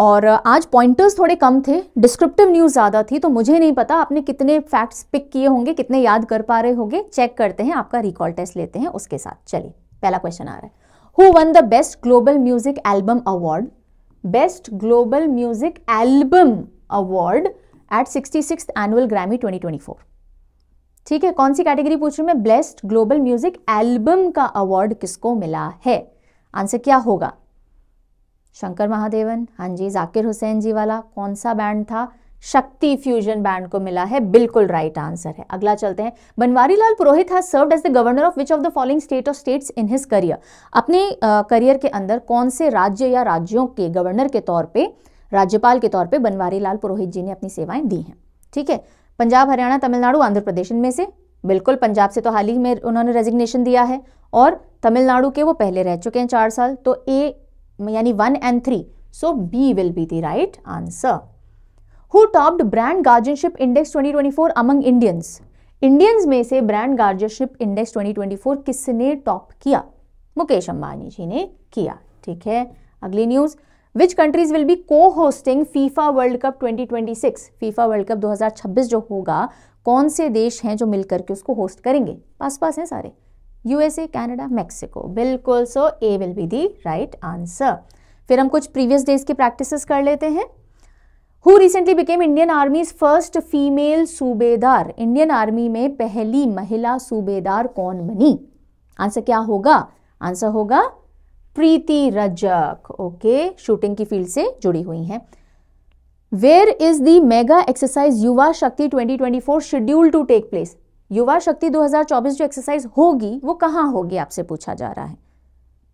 और आज पॉइंटर्स थोड़े कम थे डिस्क्रिप्टिव न्यूज़ ज़्यादा थी तो मुझे नहीं पता आपने कितने फैक्ट्स पिक किए होंगे कितने याद कर पा रहे होंगे चेक करते हैं आपका रिकॉल टेस्ट लेते हैं उसके साथ चलिए पहला क्वेश्चन आ रहा है who won the best global music album award best global music album award at sixty six annual Grammy twenty twenty four ठीक है कौन सी कैटेगरी पूछ रही हूँ मैं ब्लेस्ड ग्लोबल म्यूजिक एल्बम का अवार्ड किसको मिला है आंसर क्या होगा शंकर महादेवन हाँ जी जाकिर हुसैन जी वाला कौन सा बैंड था शक्ति फ्यूजन बैंड को मिला है बिल्कुल राइट आंसर है अगला चलते हैं बनवारी लाल पुरोहित है served as the governor of which of the following state of states in his career अपने करियर के अंदर कौन से राज्य या राज्यों के गवर्नर के तौर पे राज्यपाल के तौर पे बनवारी लाल पुरोहित जी ने अपनी सेवाएं दी हैं ठीक है पंजाब हरियाणा तमिलनाडु आंध्र प्रदेश इनमें से बिल्कुल पंजाब से तो हाल ही में उन्होंने रेजिग्नेशन दिया है और तमिलनाडु के वो पहले रह चुके हैं चार साल तो ए यानी one and three so B will be the right answer who topped brand guardianship index 2024 among Indians Indians में से ब्रांड गार्जियनशिप इंडेक्स 2024 किसने टॉप किया मुकेश अंबानी जी ने किया ठीक है अगली news which countries will be co hosting FIFA World Cup 2026 FIFA World Cup 2026 जो होगा कौन से देश हैं जो मिलकर के उसको होस्ट करेंगे पास पास हैं सारे यूएसए कैनेडा मैक्सिको बिल्कुल so A will be the right answer फिर हम कुछ प्रीवियस डेज की प्रैक्टिस कर लेते हैं who recently became Indian army's first female subedar Indian army में पहली महिला सूबेदार कौन बनी आंसर क्या होगा आंसर होगा प्रीति रजक ओके शूटिंग की फील्ड से जुड़ी हुई हैं where is the mega exercise Yuva Shakti 2024 schedule to take place युवा शक्ति 2024 जो एक्सरसाइज होगी वो कहाँ होगी आपसे पूछा जा रहा है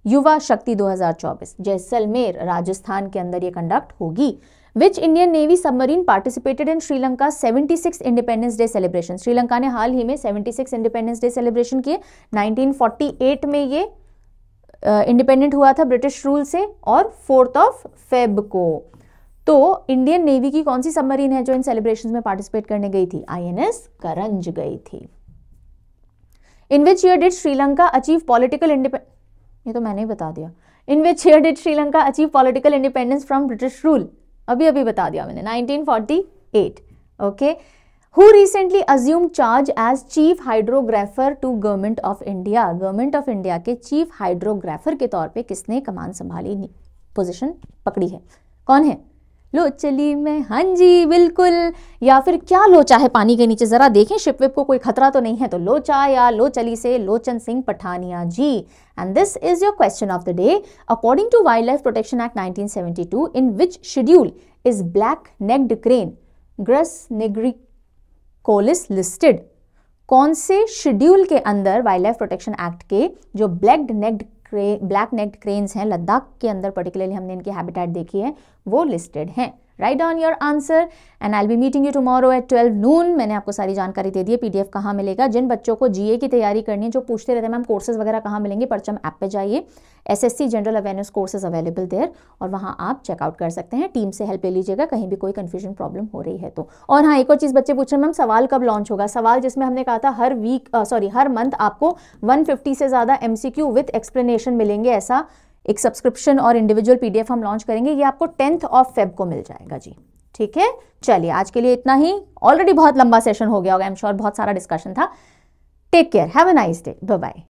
युवा शक्ति 2024 जैसलमेर राजस्थान के अंदर ये कंडक्ट होगी which Indian navy submarine participated in Sri Lanka 76 independence day celebration Sri Lanka ने हाल ही में 76 इंडिपेंडेंस डे सेलिब्रेशन किए 1948 में ये इंडिपेंडेंट हुआ था ब्रिटिश रूल से और फोर्थ ऑफ फेब को तो इंडियन नेवी की कौन सी सबमरीन है जो इन सेलिब्रेशन में पार्टिसिपेट करने गई थी आईएनएस करंज गई थी in which year did Sri Lanka achieve political independence ये तो मैंने ही बता दिया in which year did Sri Lanka achieve political independence from British rule अभी अभी बता दिया मैंने 1948 okay okay? who recently assumed charge as chief hydrographer to government of india government of india के chief hydrographer के तौर पे किसने कमान संभाली पोजीशन पकड़ी है कौन है लो चली मैं हाँ जी बिल्कुल या फिर क्या लोचा है पानी के नीचे जरा देखें शिपविप को कोई खतरा तो नहीं है तो लोचा या लो चली से Lochan Singh Pathania ji and this is your question of the day according to wildlife protection act 1972 in which schedule is black necked crane Grus nigricollis listed कौन से शेड्यूल के अंदर वाइल्ड लाइफ प्रोटेक्शन एक्ट के जो black necked black necked cranes हैं लद्दाख के अंदर पर्टिकुलरली हमने इनकी हैबिटेट देखी है वो लिस्टेड हैं write down your answer and I be meeting you tomorrow at twelve noon मैंने आपको सारी जानकारी दे दी है पीडीएफ कहाँ मिलेगा जिन बच्चों को जीए की तैयारी करनी है जो पूछते रहते हैं मैम कोर्सेज वगैरह कहाँ मिलेंगे परचम ऐप पे जाइए S S C general awareness courses available there और वहाँ आप चेकआउट कर सकते हैं टीम से हेल्प ले लीजिएगा कहीं भी कोई कन्फ्यूजन प्रॉब्लम हो रही है तो और हाँ एक और चीज़ बच्चे पूछ रहे हैं मैम सवाल कब लॉन्च होगा सवाल जिसमें हमने कहा था हर वीक सॉरी हर मंथ आपको वन फिफ्टी से ज़्यादा एम विथ एक्सप्लेनेशन मिलेंगे ऐसा एक सब्सक्रिप्शन और इंडिविजुअल पीडीएफ हम लॉन्च करेंगे ये आपको टेंथ ऑफ फेब को मिल जाएगा जी ठीक है चलिए आज के लिए इतना ही ऑलरेडी बहुत लंबा सेशन हो गया होगा एम श्योर बहुत सारा डिस्कशन था take care have a nice day bye